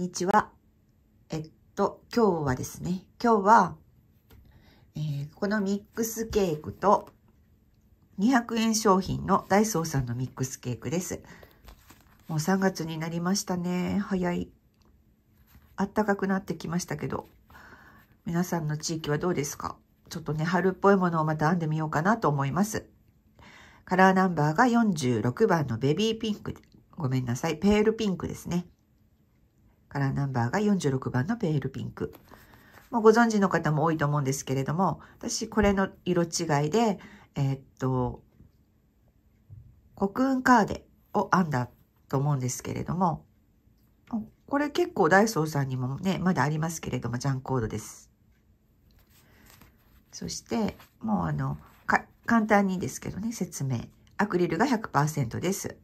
にちは。えっと、今日はですね、今日は、えー、このミックスケークと200円商品のダイソーさんのミックスケークです。もう3月になりましたね。早い。あったかくなってきましたけど、皆さんの地域はどうですかちょっとね、春っぽいものをまた編んでみようかなと思います。カラーナンバーが46番のベビーピンク。ごめんなさい。ペールピンクですね。カラーナンバーが46番のペールピンク。もうご存知の方も多いと思うんですけれども、私これの色違いで、えー、っと、コクーンカーデを編んだと思うんですけれども、これ結構ダイソーさんにもね、まだありますけれども、ジャンコードです。そして、もうあの、簡単にですけどね、説明。アクリルが100%です。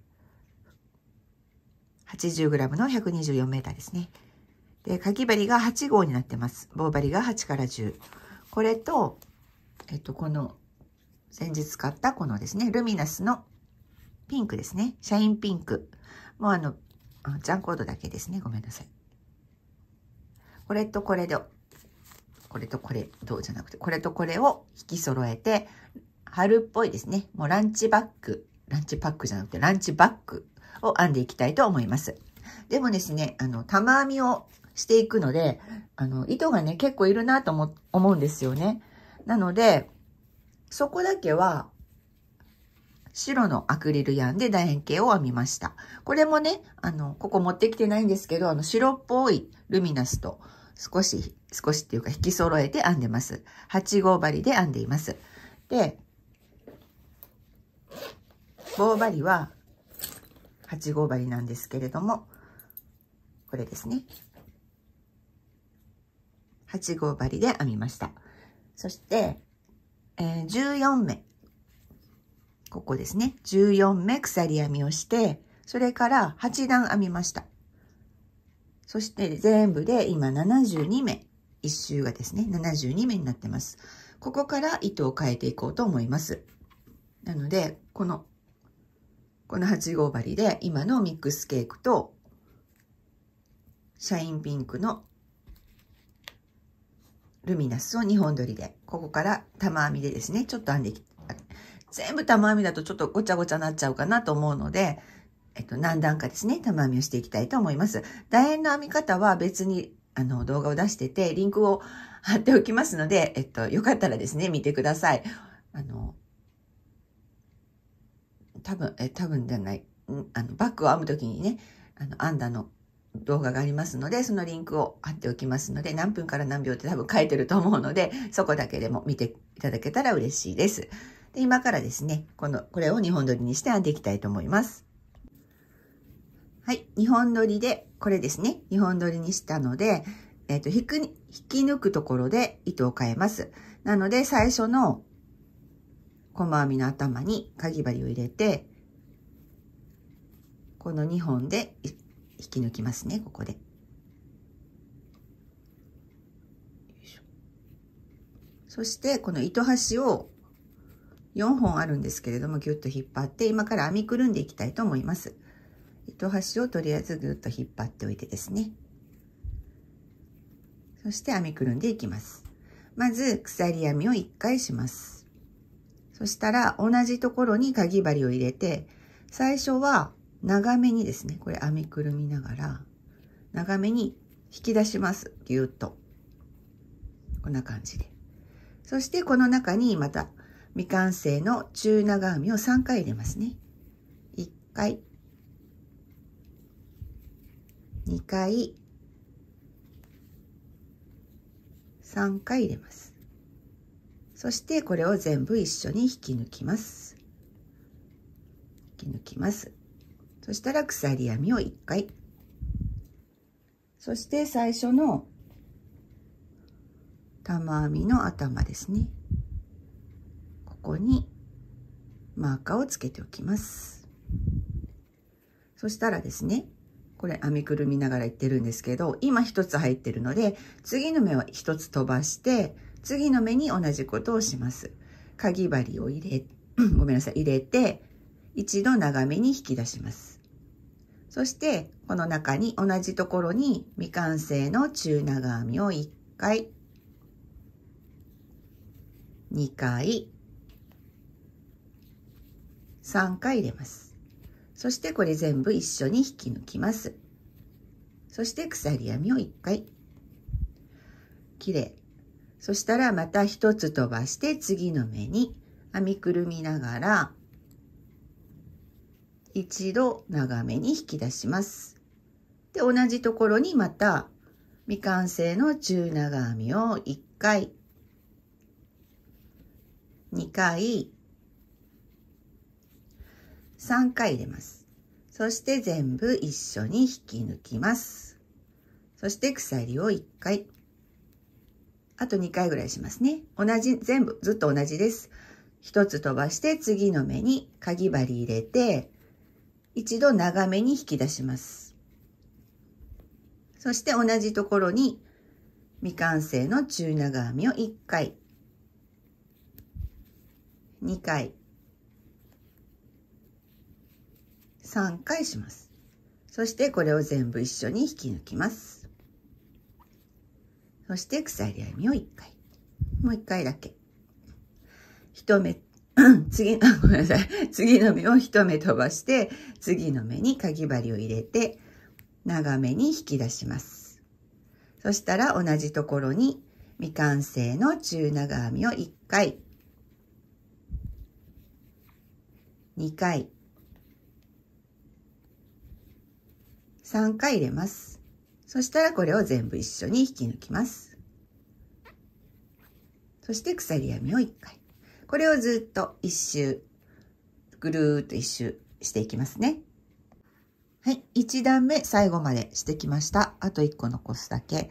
80g の 124m ですね。で、かぎ針が8号になってます。棒針が8から10。これと、えっと、この、先日買ったこのですね、ルミナスのピンクですね。シャインピンク。もうあの、ジャンコードだけですね。ごめんなさい。これとこれで、これとこれ、どうじゃなくて、これとこれを引き揃えて、春っぽいですね。もうランチバッグ、ランチパックじゃなくてランチバッグを編んでいきたいと思います。でもですね、あの、玉編みをしていくので、あの、糸がね、結構いるなと思、思うんですよね。なので、そこだけは、白のアクリルヤンで楕円形を編みました。これもね、あの、ここ持ってきてないんですけど、あの、白っぽいルミナスと少し、少しっていうか引き揃えて編んでます。8号針で編んでいます。で、棒針は8号針なんですけれども、これですね。8号針で編みました。そして、えー、14目。ここですね。14目鎖編みをして、それから8段編みました。そして全部で今72目。1周がですね、72目になってます。ここから糸を変えていこうと思います。なので、このこの8号針で今のミックスケークとシャインピンクのルミナスを2本取りで、ここから玉編みでですね、ちょっと編んでき、全部玉編みだとちょっとごちゃごちゃなっちゃうかなと思うので、えっと、何段かですね、玉編みをしていきたいと思います。楕円の編み方は別に、あの、動画を出してて、リンクを貼っておきますので、えっと、よかったらですね、見てください。あの、多分、え多分じゃない、うん、あの、バッグを編むときにね、あの、編んだの動画がありますので、そのリンクを貼っておきますので、何分から何秒って多分書いてると思うので、そこだけでも見ていただけたら嬉しいです。で今からですね、この、これを2本取りにして編んでいきたいと思います。はい、2本取りで、これですね、2本取りにしたので、えっ、ー、と、引く、引き抜くところで糸を変えます。なので、最初の細編みの頭にかぎ針を入れて、この2本で引き抜きますね、ここで。そしてこの糸端を4本あるんですけれどもぎゅっと引っ張って今から編みくるんでいきたいと思います。糸端をとりあえずずっと引っ張っておいてですね。そして編みくるんでいきます。まず鎖編みを1回します。そしたら同じところにかぎ針を入れて、最初は長めにですね、これ編みくるみながら、長めに引き出します。ぎゅーっと。こんな感じで。そしてこの中にまた未完成の中長編みを3回入れますね。1回、2回、3回入れます。そしてこれを全部一緒に引き抜きます引き抜きますそしたら鎖編みを1回そして最初の玉編みの頭ですねここにマーカーをつけておきますそしたらですねこれ編みくるみながら言ってるんですけど今一つ入ってるので次の目は一つ飛ばして次の目に同じことをします。かぎ針を入れ、ごめんなさい、入れて、一度長めに引き出します。そして、この中に同じところに未完成の中長編みを1回、2回、3回入れます。そしてこれ全部一緒に引き抜きます。そして鎖編みを1回。きれい。そしたらまた一つ飛ばして次の目に編みくるみながら一度長めに引き出します。で、同じところにまた未完成の中長編みを1回、2回、3回入れます。そして全部一緒に引き抜きます。そして鎖を1回。あと2回ぐらいしますね。同じ、全部、ずっと同じです。一つ飛ばして、次の目にかぎ針入れて、一度長めに引き出します。そして同じところに未完成の中長編みを1回、2回、3回します。そしてこれを全部一緒に引き抜きます。そして鎖編みを1回。もう1回だけ。1目、次の、ごめんなさい。次の目を1目飛ばして、次の目にかぎ針を入れて、長めに引き出します。そしたら同じところに未完成の中長編みを1回、2回、3回入れます。そしたらこれを全部一緒に引き抜きます。そして鎖編みを1回。これをずっと1周、ぐるーっと1周していきますね。はい。1段目最後までしてきました。あと1個残すだけ。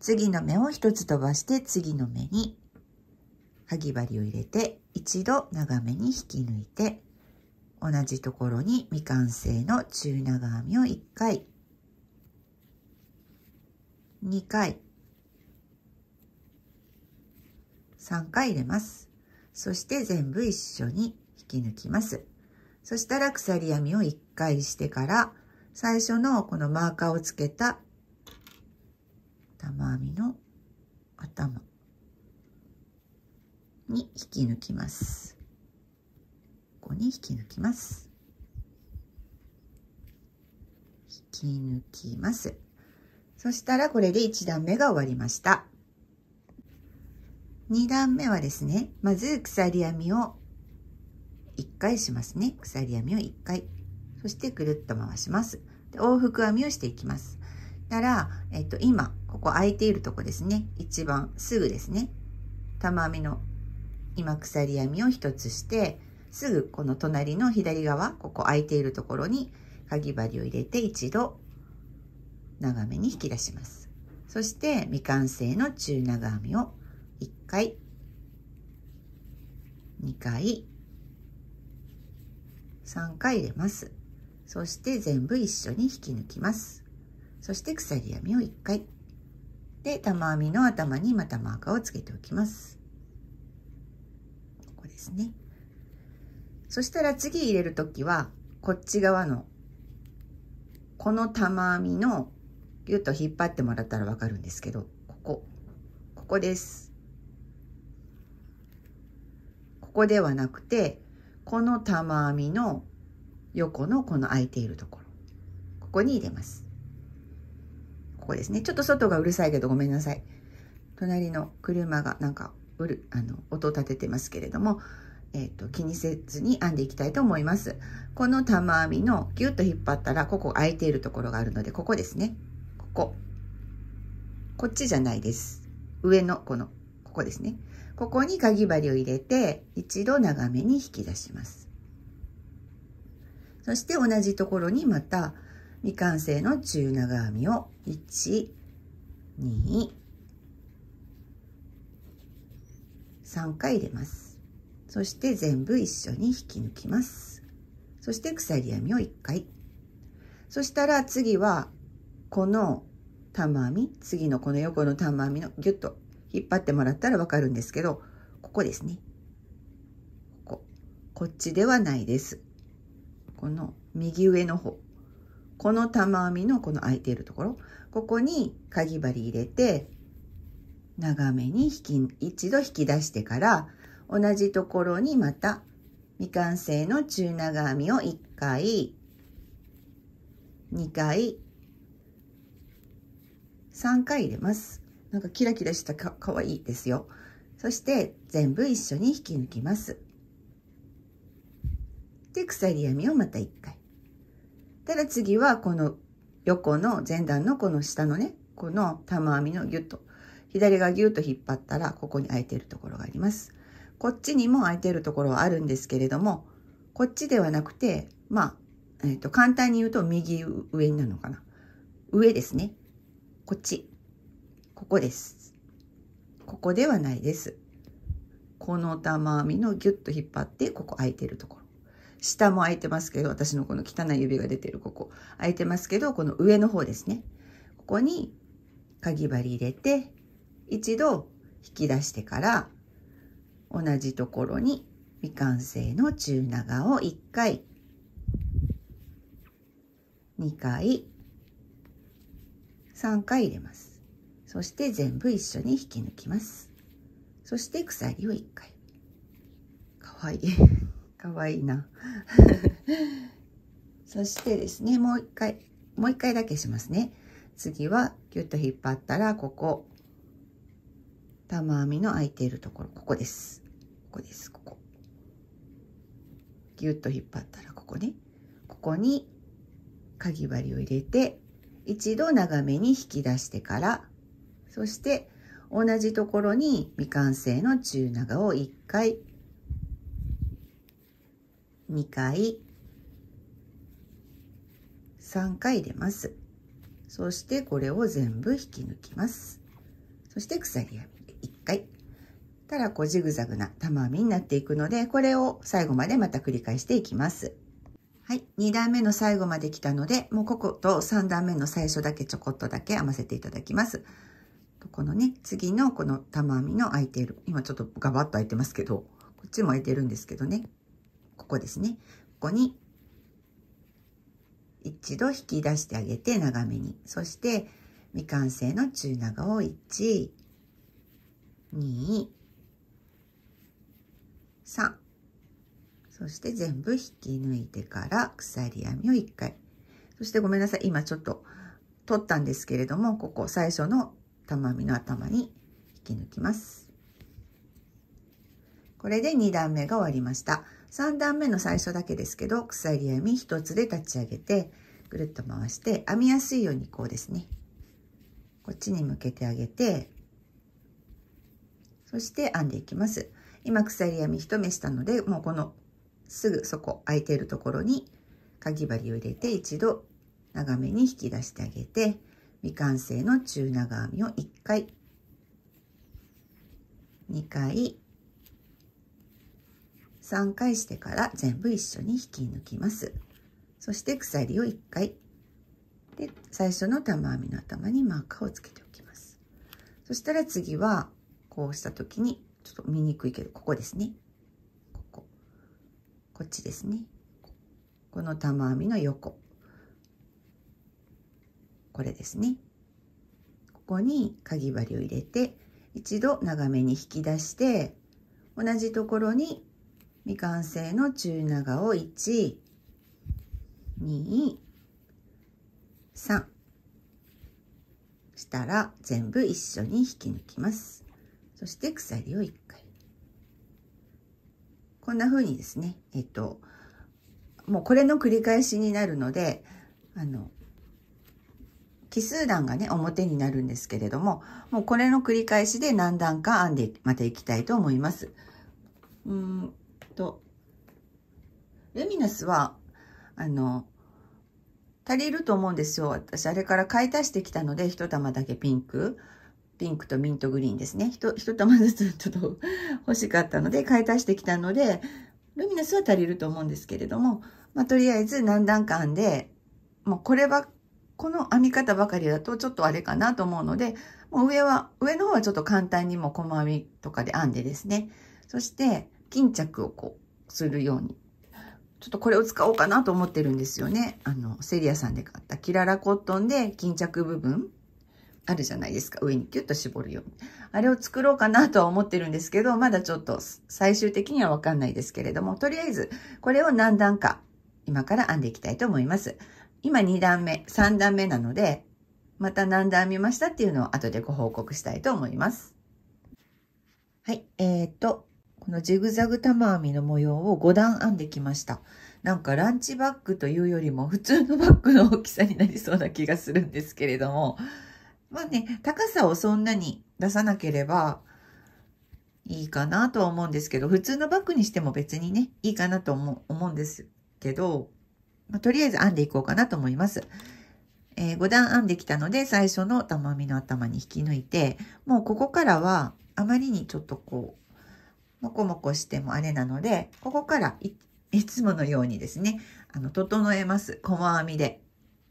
次の目を1つ飛ばして次の目にか針を入れて一度長めに引き抜いて同じところに未完成の中長編みを1回2回、3回入れます。そして全部一緒に引き抜きます。そしたら鎖編みを1回してから、最初のこのマーカーをつけた玉編みの頭に引き抜きます。ここに引き抜きます。引き抜きます。そしたらこれで1段目が終わりました。2段目はですね、まず鎖編みを1回しますね。鎖編みを1回。そしてぐるっと回します。で往復編みをしていきます。たら、えっと、今、ここ空いているとこですね。一番すぐですね。玉編みの今鎖編みを1つして、すぐこの隣の左側、ここ空いているところにかぎ針を入れて一度長めに引き出します。そして未完成の中長編みを1回、2回、3回入れます。そして全部一緒に引き抜きます。そして鎖編みを1回。で、玉編みの頭にまたマーカーをつけておきます。ここですね。そしたら次入れる時は、こっち側の、この玉編みのぎゅっと引っ張ってもらったら分かるんですけど、ここ、ここです。ここではなくて、この玉編みの横のこの空いているところ。ここに入れます。ここですね。ちょっと外がうるさいけどごめんなさい。隣の車がなんか、うる、あの、音を立ててますけれども、えっ、ー、と、気にせずに編んでいきたいと思います。この玉編みのギュッと引っ張ったら、ここ空いているところがあるので、ここですね。こ。こっちじゃないです。上のこの、ここですね。ここにかぎ針を入れて、一度長めに引き出します。そして同じところにまた未完成の中長編みを1、2、3回入れます。そして全部一緒に引き抜きます。そして鎖編みを1回。そしたら次はこの玉編み、次のこの横の玉編みのギュッと引っ張ってもらったら分かるんですけど、ここですね。ここ。こっちではないです。この右上の方。この玉編みのこの空いているところ。ここにかぎ針入れて、長めに引き、一度引き出してから、同じところにまた未完成の中長編みを1回、2回、3回入れます。なんかキラキラしたかかわいいですよ。そして全部一緒に引き抜きます。で、鎖編みをまた1回。ただ次はこの横の前段のこの下のね、この玉編みのギュッと、左側ギュッと引っ張ったら、ここに空いてるところがあります。こっちにも空いてるところはあるんですけれども、こっちではなくて、まあ、えっ、ー、と、簡単に言うと右上になるのかな。上ですね。こっち。ここです。ここではないです。この玉編みのギュッと引っ張って、ここ空いてるところ。下も空いてますけど、私のこの汚い指が出てるここ。空いてますけど、この上の方ですね。ここに、かぎ針入れて、一度引き出してから、同じところに未完成の中長を1回、2回、3回入れますそして全部一緒に引き抜きますそして鎖を1回かわいいかわいいな そしてですねもう1回もう1回だけしますね次はギュッと引っ張ったらここ玉編みの空いているところここですここですここギュッと引っ張ったらここねここにかぎ針を入れて一度長めに引き出してからそして同じところに未完成の中長を1回2回3回入れますそしてこれを全部引き抜きますそして鎖編みで1回たらこうジグザグな玉編みになっていくのでこれを最後までまた繰り返していきますはい。2段目の最後まで来たので、もうここと3段目の最初だけちょこっとだけ編ませていただきます。このね、次のこの玉編みの空いている、今ちょっとガバッと空いてますけど、こっちも空いてるんですけどね、ここですね。ここに、一度引き出してあげて長めに。そして、未完成の中長を1、2、3。そして全部引き抜いてから鎖編みを1回。そしてごめんなさい。今ちょっと取ったんですけれども、ここ最初の玉編みの頭に引き抜きます。これで2段目が終わりました。3段目の最初だけですけど、鎖編み1つで立ち上げて、ぐるっと回して、編みやすいようにこうですね。こっちに向けてあげて、そして編んでいきます。今鎖編み1目したので、もうこのすぐそこ空いてるところにかぎ針を入れて一度長めに引き出してあげて未完成の中長編みを1回2回3回してから全部一緒に引き抜きますそして鎖を1回で最初の玉編みの頭にマーカーをつけておきますそしたら次はこうした時にちょっと見にくいけどここですねこっちですねこの玉編みの横これですねここにかぎ針を入れて一度長めに引き出して同じところに未完成の中長を123したら全部一緒に引き抜きますそして鎖を1こんな風にですね、えっと、もうこれの繰り返しになるので、あの、奇数段がね、表になるんですけれども、もうこれの繰り返しで何段か編んで、またいきたいと思います。うんと、ルミナスは、あの、足りると思うんですよ。私、あれから買い足してきたので、一玉だけピンク。ピンクとミントグリーンですね。一玉ずつちょっと 欲しかったので、買い足してきたので、ルミナスは足りると思うんですけれども、まあ、とりあえず何段か編んで、もうこれは、この編み方ばかりだとちょっとあれかなと思うので、もう上は、上の方はちょっと簡単にも細編みとかで編んでですね。そして、巾着をこう、するように。ちょっとこれを使おうかなと思ってるんですよね。あの、セリアさんで買ったキララコットンで巾着部分あるじゃないですか。上にキュッと絞るように。あれを作ろうかなとは思ってるんですけど、まだちょっと最終的にはわかんないですけれども、とりあえずこれを何段か今から編んでいきたいと思います。今2段目、3段目なので、また何段編みましたっていうのを後でご報告したいと思います。はい、えー、っと、このジグザグ玉編みの模様を5段編んできました。なんかランチバッグというよりも普通のバッグの大きさになりそうな気がするんですけれども、まあね、高さをそんなに出さなければいいかなとは思うんですけど、普通のバッグにしても別にね、いいかなと思うんですけど、まあ、とりあえず編んでいこうかなと思います。えー、5段編んできたので、最初の玉編みの頭に引き抜いて、もうここからはあまりにちょっとこう、もこもこしてもあれなので、ここからいつものようにですね、あの、整えます。細編みで。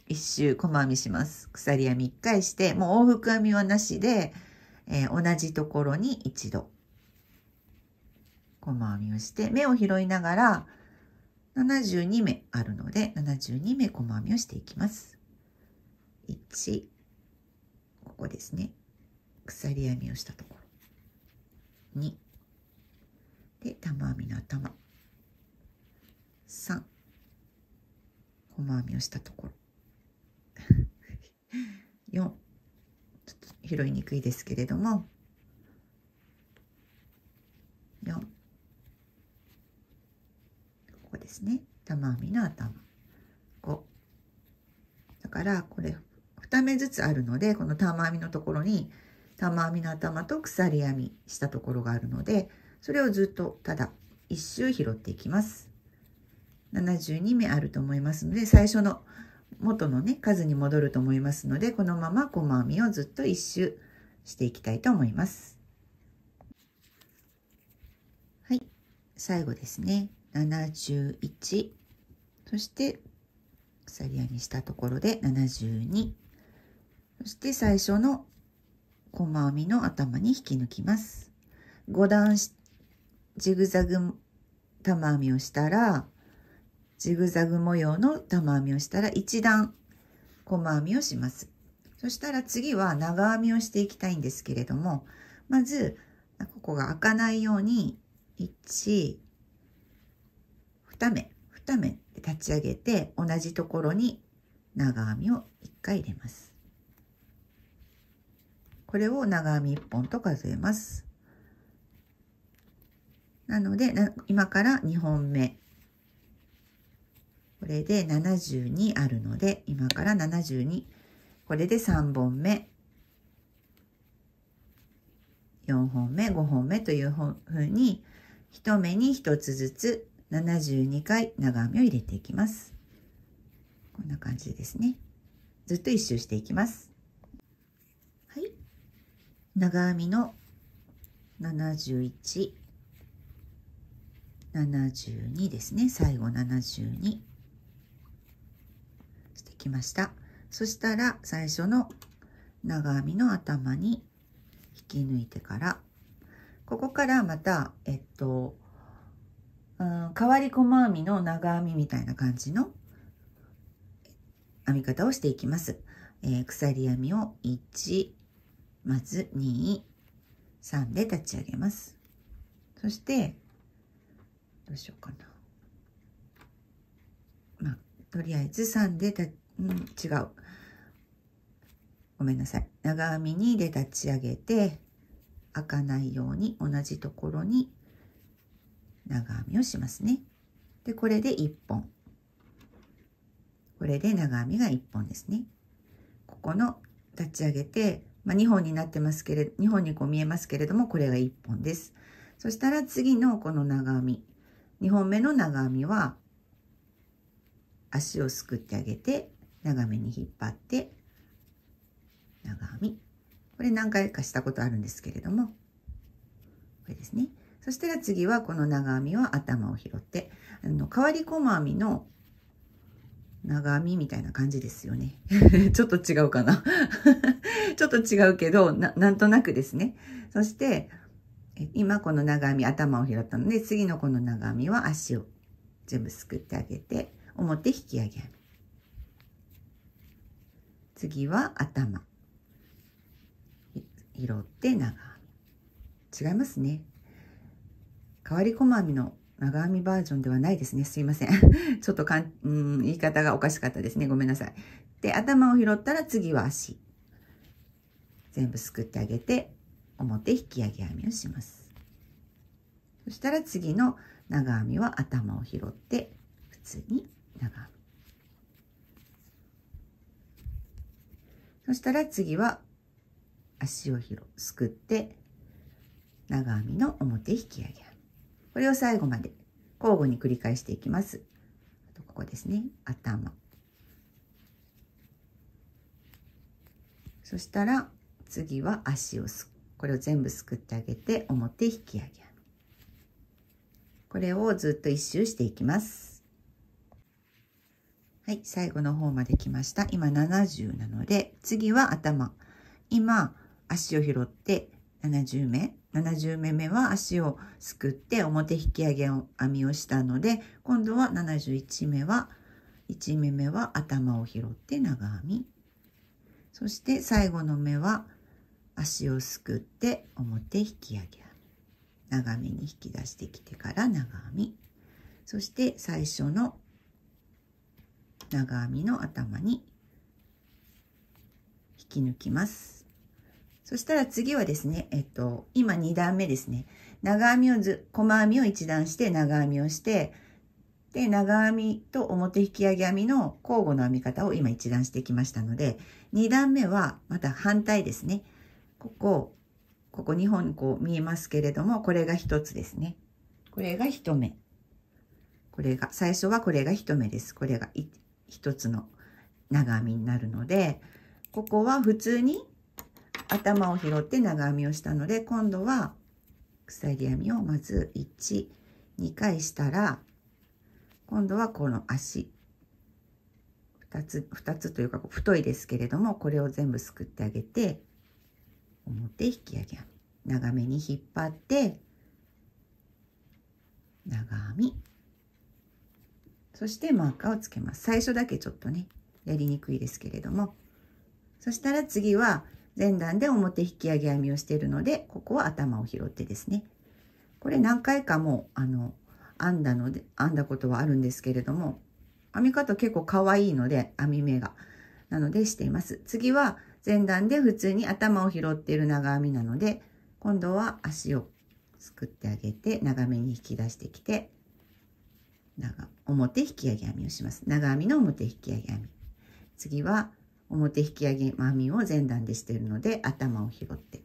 1周細編みします。鎖編み1回して、もう往復編みはなしで、えー、同じところに一度、細編みをして、目を拾いながら、72目あるので、72目細編みをしていきます。1、ここですね。鎖編みをしたところ。2、で、玉編みの頭。3、細編みをしたところ。4ちょっと拾いにくいですけれども4ここですね玉編みの頭5だからこれ2目ずつあるのでこの玉編みのところに玉編みの頭と鎖編みしたところがあるのでそれをずっとただ1周拾っていきます。72目あると思いますので最初の元のね、数に戻ると思いますので、このまま細編みをずっと1周していきたいと思います。はい。最後ですね。71。そして、鎖編みしたところで72。そして最初の細編みの頭に引き抜きます。5段ジグザグ玉編みをしたら、ジグザグ模様の玉編みをしたら1段細編みをします。そしたら次は長編みをしていきたいんですけれども、まず、ここが開かないように、1、2目、2目で立ち上げて、同じところに長編みを1回入れます。これを長編み1本と数えます。なので、今から2本目これで72あるので、今から72。これで3本目。4本目、5本目というふうに、1目に1つずつ72回長編みを入れていきます。こんな感じですね。ずっと1周していきます。はい。長編みの71、72ですね。最後72。きましたそしたら最初の長編みの頭に引き抜いてからここからまたえっと、うん、変わり細編みの長編みみたいな感じの編み方をしていきます、えー、鎖編みを1まず23で立ち上げますそしてどうしようかなまあとりあえず3で立ちうん、違う。ごめんなさい。長編み2で立ち上げて、開かないように同じところに長編みをしますね。で、これで1本。これで長編みが1本ですね。ここの立ち上げて、まあ、2本になってますけれど、2本にこう見えますけれども、これが1本です。そしたら次のこの長編み、2本目の長編みは、足をすくってあげて、長めに引っ張って長編みこれ何回かしたことあるんですけれどもこれですねそしたら次はこの長編みは頭を拾ってあの変わり細編みの長編みみたいな感じですよね ちょっと違うかな ちょっと違うけどなんとなくですねそして今この長編み頭を拾ったので次のこの長編みは足を全部すくってあげて表引き上げ編み次は頭。拾って長編み。違いますね。変わり細編みの長編みバージョンではないですね。すいません。ちょっとかん、うん、言い方がおかしかったですね。ごめんなさい。で、頭を拾ったら次は足。全部すくってあげて、表引き上げ編みをします。そしたら次の長編みは頭を拾って、普通に長編み。そしたら次は足を広すくって長編みの表引き上げ編みこれを最後まで交互に繰り返していきますあとここですね頭そしたら次は足をすこれを全部すくってあげて表引き上げ編みこれをずっと一周していきますはい、最後の方まで来ました。今70なので、次は頭。今、足を拾って70目。70目目は足をすくって表引き上げ編みをしたので、今度は71目は、1目目は頭を拾って長編み。そして最後の目は足をすくって表引き上げ編み。長めに引き出してきてから長編み。そして最初の長編みの頭に引き抜きます。そしたら次はですね、えっと、今2段目ですね。長編みをず、細編みを1段して長編みをして、で、長編みと表引き上げ編みの交互の編み方を今一段してきましたので、2段目はまた反対ですね。ここ、ここ2本こう見えますけれども、これが1つですね。これが1目。これが、最初はこれが1目です。これが一つの長編みになるのでここは普通に頭を拾って長編みをしたので今度は鎖編みをまず12回したら今度はこの足2つ2つというか太いですけれどもこれを全部すくってあげて表引き上げ編み長めに引っ張って長編みそしてマーカーをつけます。最初だけちょっとね、やりにくいですけれども。そしたら次は前段で表引き上げ編みをしているので、ここは頭を拾ってですね。これ何回かもあの、編んだので、編んだことはあるんですけれども、編み方結構可愛いので、編み目が。なのでしています。次は前段で普通に頭を拾っている長編みなので、今度は足をすくってあげて長めに引き出してきて長表引き上げ編みをします。長編みの表引き上げ編み。次は表引き上げ編みを前段でしているので頭を拾って。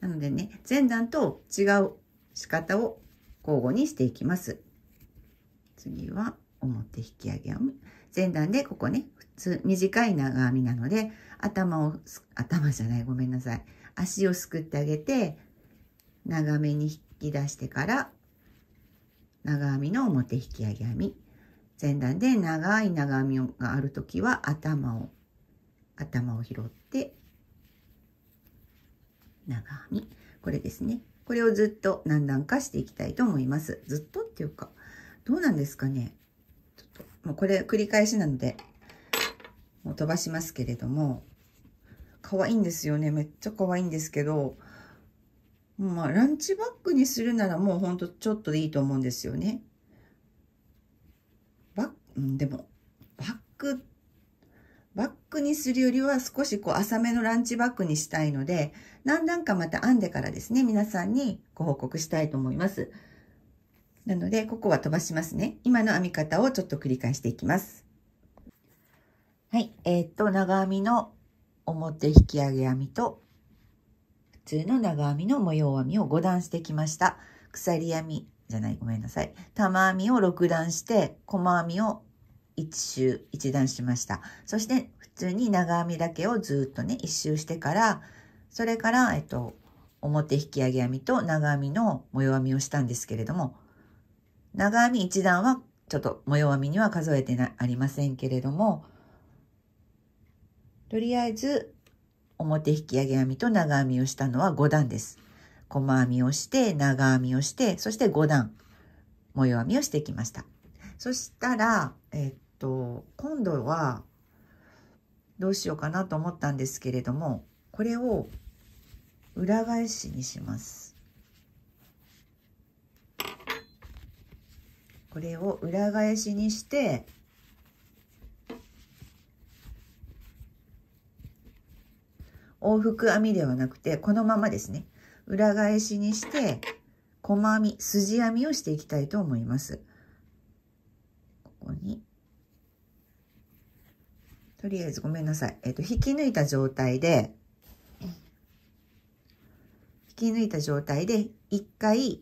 なのでね、前段と違う仕方を交互にしていきます。次は表引き上げ編み。前段でここね、普通短い長編みなので頭を、頭じゃない、ごめんなさい。足をすくってあげて長めに引き出してから長編みの表引き上げ編み前段で長い長編みがある時は頭を頭を拾って長編みこれですねこれをずっと何段かしていきたいと思いますずっとっていうかどうなんですかねちょっともうこれ繰り返しなのでもう飛ばしますけれども可愛いんですよねめっちゃ可愛いんですけどまあ、ランチバッグにするならもうほんとちょっとでいいと思うんですよね。バッ、でも、バッグ、バッグにするよりは少しこう浅めのランチバッグにしたいので、何段かまた編んでからですね、皆さんにご報告したいと思います。なので、ここは飛ばしますね。今の編み方をちょっと繰り返していきます。はい、えー、っと、長編みの表引き上げ編みと通の長編みの模様編みを5段してきました。鎖編みじゃない、ごめんなさい。玉編みを6段して、細編みを1周1段しました。そして普通に長編みだけをずっとね、1周してから、それから、えっと、表引き上げ編みと長編みの模様編みをしたんですけれども、長編み1段はちょっと模様編みには数えてありませんけれども、とりあえず表引き上げ編みと長編みをしたのは5段です。細編みをして長編みをしてそして5段模様編みをしてきました。そしたら、えっと、今度はどうしようかなと思ったんですけれどもこれを裏返しにします。これを裏返しにして往復編みではなくて、このままですね、裏返しにして、細編み、筋編みをしていきたいと思います。ここに。とりあえずごめんなさい。えっ、と、引き抜いた状態で、引き抜いた状態で、1回、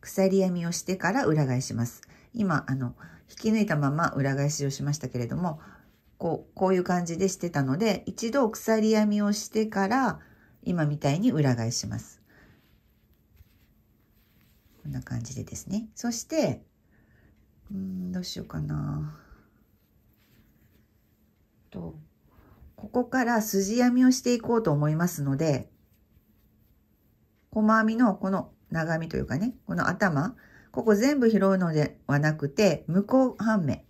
鎖編みをしてから裏返します。今、あの、引き抜いたまま裏返しをしましたけれども、こう、こういう感じでしてたので、一度鎖編みをしてから、今みたいに裏返します。こんな感じでですね。そして、うん、どうしようかな。と、ここから筋編みをしていこうと思いますので、細編みのこの長編みというかね、この頭、ここ全部拾うのではなくて、向こう半目。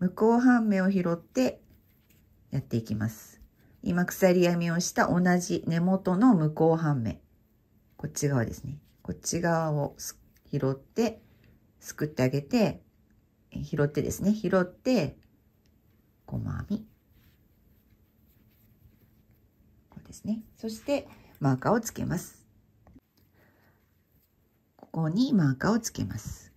向こう半目を拾ってやっていきます。今鎖編みをした同じ根元の向こう半目。こっち側ですね。こっち側を拾って、すくってあげて、拾ってですね。拾って、細編み。こうですね。そしてマーカーをつけます。ここにマーカーをつけます。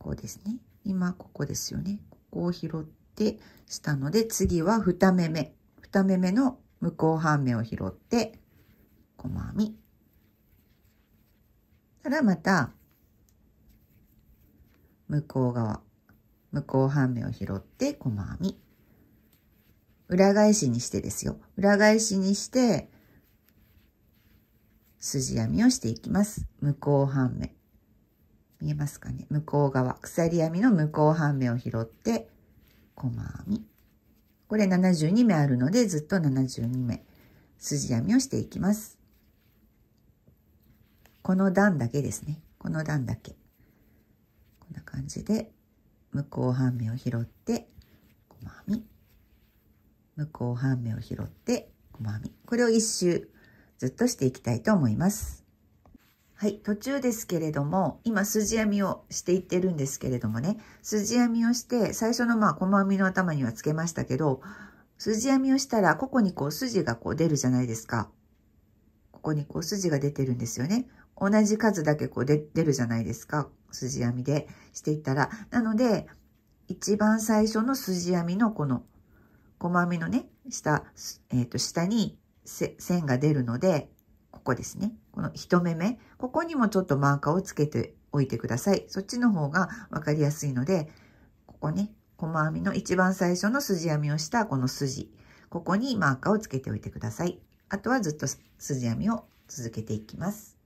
こうですね。今、ここですよね。ここを拾ってしたので、次は2目目。2目目の向こう半目を拾って、細編み。たらまた、向こう側、向こう半目を拾って細編み。裏返しにしてですよ。裏返しにして、筋編みをしていきます。向こう半目。見えますかね向こう側、鎖編みの向こう半目を拾って、細編み。これ72目あるので、ずっと72目、筋編みをしていきます。この段だけですね。この段だけ。こんな感じで、向こう半目を拾って、細編み。向こう半目を拾って、細編み。これを一周、ずっとしていきたいと思います。はい、途中ですけれども、今筋編みをしていってるんですけれどもね、筋編みをして、最初のまあ細編みの頭にはつけましたけど、筋編みをしたら、ここにこう筋がこう出るじゃないですか。ここにこう筋が出てるんですよね。同じ数だけこう出るじゃないですか。筋編みでしていったら。なので、一番最初の筋編みのこの細編みのね、下、えっ、ー、と、下に線が出るので、ここですね。この1目目、ここにもちょっとマーカーをつけておいてください。そっちの方が分かりやすいので、ここね、細編みの一番最初の筋編みをしたこの筋、ここにマーカーをつけておいてください。あとはずっと筋編みを続けていきます。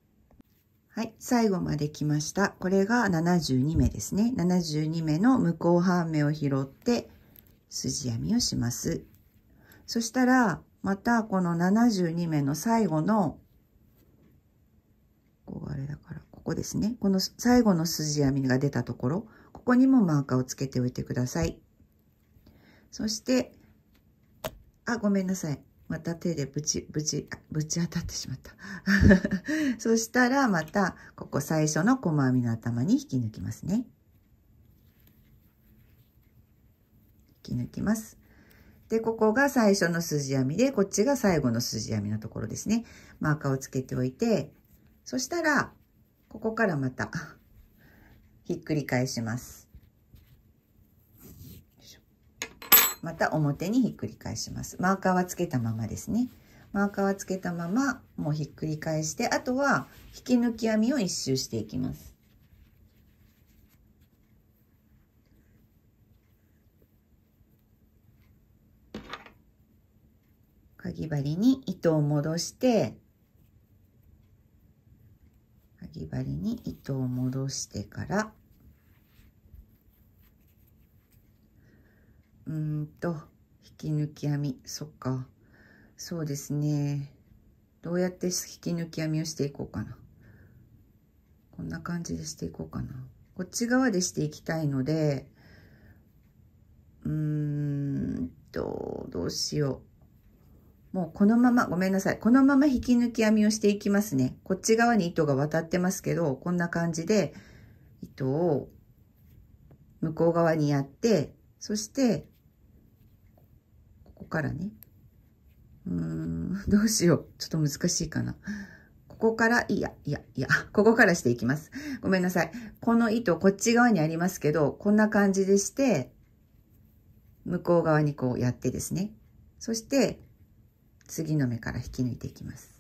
はい、最後まで来ました。これが72目ですね。72目の向こう半目を拾って筋編みをします。そしたら、またこの72目の最後のこうあれだから、ここですね。この最後の筋編みが出たところ、ここにもマーカーをつけておいてください。そして、あ、ごめんなさい。また手でぶち、ぶち、ぶち当たってしまった。そしたらまた、ここ最初の細編みの頭に引き抜きますね。引き抜きます。で、ここが最初の筋編みで、こっちが最後の筋編みのところですね。マーカーをつけておいて、そしたら、ここからまた、ひっくり返します。また表にひっくり返します。マーカーはつけたままですね。マーカーはつけたまま、もうひっくり返して、あとは引き抜き編みを一周していきます。かぎ針に糸を戻して針に糸を戻してからうんと引き抜き編みそっかそうですねどうやって引き抜き編みをしていこうかなこんな感じでしていこうかなこっち側でしていきたいのでうーんとどうしようもうこのまま、ごめんなさい。このまま引き抜き編みをしていきますね。こっち側に糸が渡ってますけど、こんな感じで、糸を向こう側にやって、そして、ここからね。うーん、どうしよう。ちょっと難しいかな。ここから、いや、いや、いや、ここからしていきます。ごめんなさい。この糸、こっち側にありますけど、こんな感じでして、向こう側にこうやってですね。そして、次の目から引き抜いていきます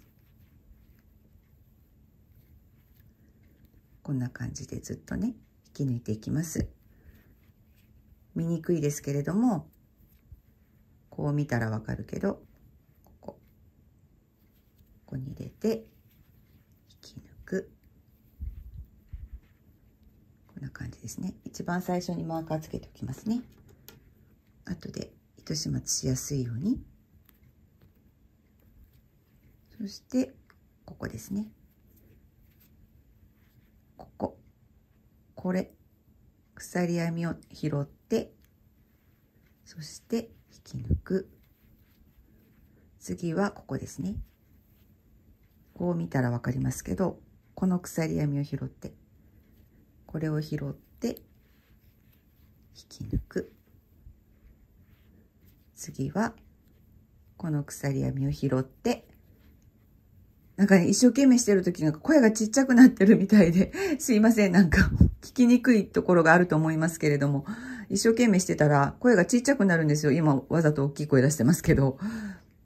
こんな感じでずっとね引き抜いていきます見にくいですけれどもこう見たらわかるけどここここに入れて引き抜くこんな感じですね一番最初にマーカーつけておきますね後で糸始末しやすいようにそしてここですねこここれ鎖編みを拾ってそして引き抜く次はここですねこう見たら分かりますけどこの鎖編みを拾ってこれを拾って引き抜く次はこの鎖編みを拾ってなんかね、一生懸命してる時なんか声がちっちゃくなってるみたいで、すいません、なんか聞きにくいところがあると思いますけれども、一生懸命してたら声がちっちゃくなるんですよ。今わざと大きい声出してますけど。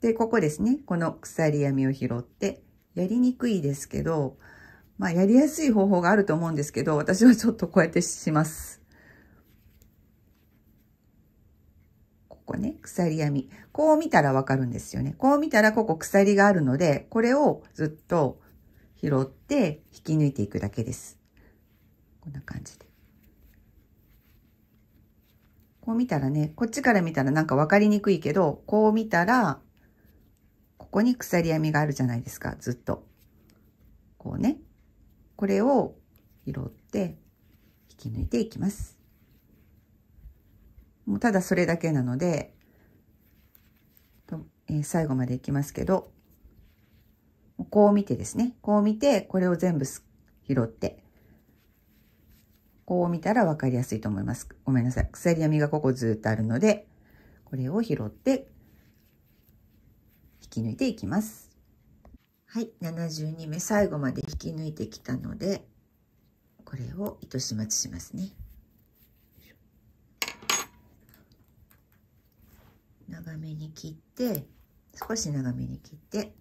で、ここですね。この鎖編みを拾って、やりにくいですけど、まあやりやすい方法があると思うんですけど、私はちょっとこうやってします。こね、鎖編み。こう見たらわかるんですよね。こう見たらここ鎖があるので、これをずっと拾って引き抜いていくだけです。こんな感じで。こう見たらね、こっちから見たらなんかわかりにくいけど、こう見たら、ここに鎖編みがあるじゃないですか、ずっと。こうね。これを拾って引き抜いていきます。もうただそれだけなので、とえー、最後までいきますけど、こう見てですね。こう見て、これを全部拾って、こう見たら分かりやすいと思います。ごめんなさい。鎖編みがここずっとあるので、これを拾って、引き抜いていきます。はい、72目最後まで引き抜いてきたので、これを糸始末しますね。長めに切って少し長めに切って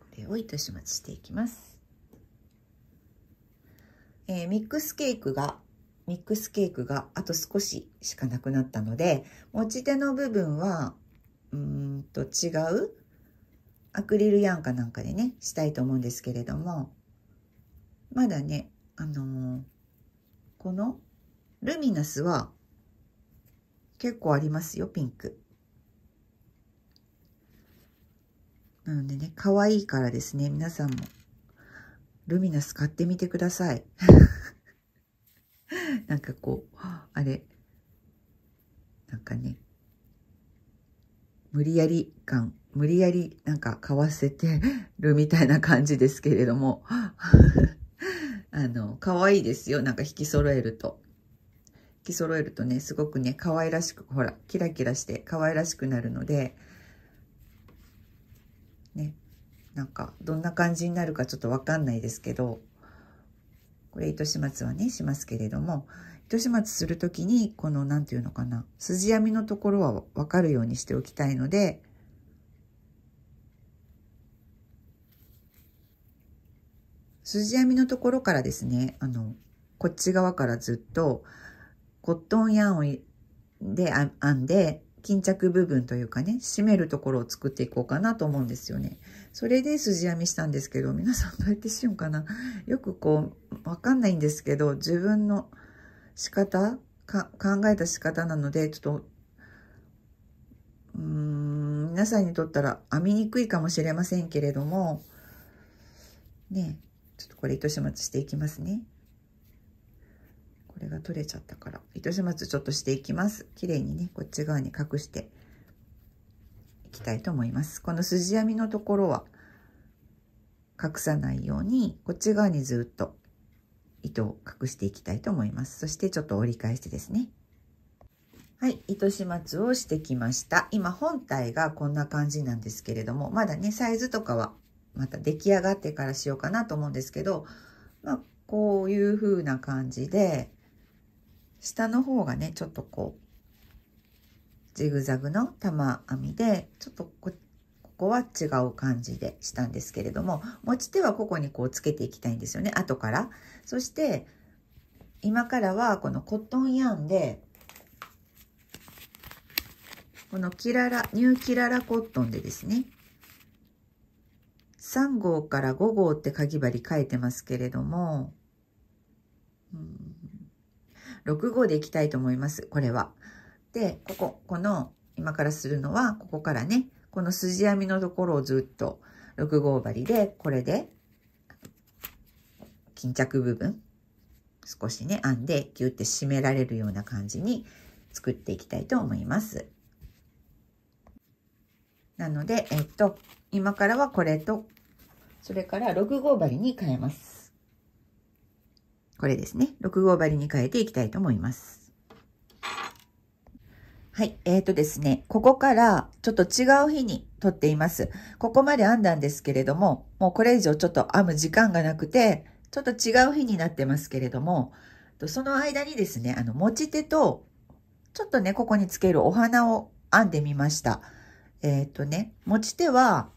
これを糸始末していきます、えー、ミックスケークがミックスケークがあと少ししかなくなったので持ち手の部分はうんと違うアクリルヤンかなんかでねしたいと思うんですけれどもまだねあのー、このルミナスは結構ありますよ、ピンク。なのでね、可愛いからですね、皆さんも、ルミナス買ってみてください。なんかこう、あれ、なんかね、無理やり感、無理やりなんか買わせて るみたいな感じですけれども、あの、可愛いですよ、なんか引き揃えると。着揃えるとね、すごくね、可愛らしく、ほら、キラキラして可愛らしくなるので、ね、なんか、どんな感じになるかちょっとわかんないですけど、これ糸始末はね、しますけれども、糸始末するときに、この、なんていうのかな、筋編みのところはわかるようにしておきたいので、すじ編みのところからですね、あの、こっち側からずっと、コットンヤンをで編んで、巾着部分というかね、締めるところを作っていこうかなと思うんですよね。それで筋編みしたんですけど、皆さんどうやってしようかな。よくこう、わかんないんですけど、自分の仕方か、考えた仕方なので、ちょっと、うーん、皆さんにとったら編みにくいかもしれませんけれども、ね、ちょっとこれ糸始末していきますね。れが取れちゃったから、糸始末ちょっとしていきます。綺麗にね、こっち側に隠していきたいと思います。この筋編みのところは隠さないように、こっち側にずっと糸を隠していきたいと思います。そしてちょっと折り返してですね。はい、糸始末をしてきました。今本体がこんな感じなんですけれども、まだね、サイズとかはまた出来上がってからしようかなと思うんですけど、まあ、こういう風な感じで、下の方がねちょっとこうジグザグの玉編みでちょっとここは違う感じでしたんですけれども持ち手はここにこうつけていきたいんですよね後から。そして今からはこのコットンヤンでこのキララニューキララコットンでですね3号から5号ってかぎ針書いてますけれども、うん6号でいきたいと思います、これは。で、ここ、この、今からするのは、ここからね、この筋編みのところをずっと6号針で、これで、巾着部分、少しね、編んで、ギュって締められるような感じに作っていきたいと思います。なので、えっと、今からはこれと、それから6号針に変えます。これですね。6号針に変えていきたいと思います。はい。えーとですね、ここからちょっと違う日に撮っています。ここまで編んだんですけれども、もうこれ以上ちょっと編む時間がなくて、ちょっと違う日になってますけれども、その間にですね、あの、持ち手と、ちょっとね、ここにつけるお花を編んでみました。えっ、ー、とね、持ち手は、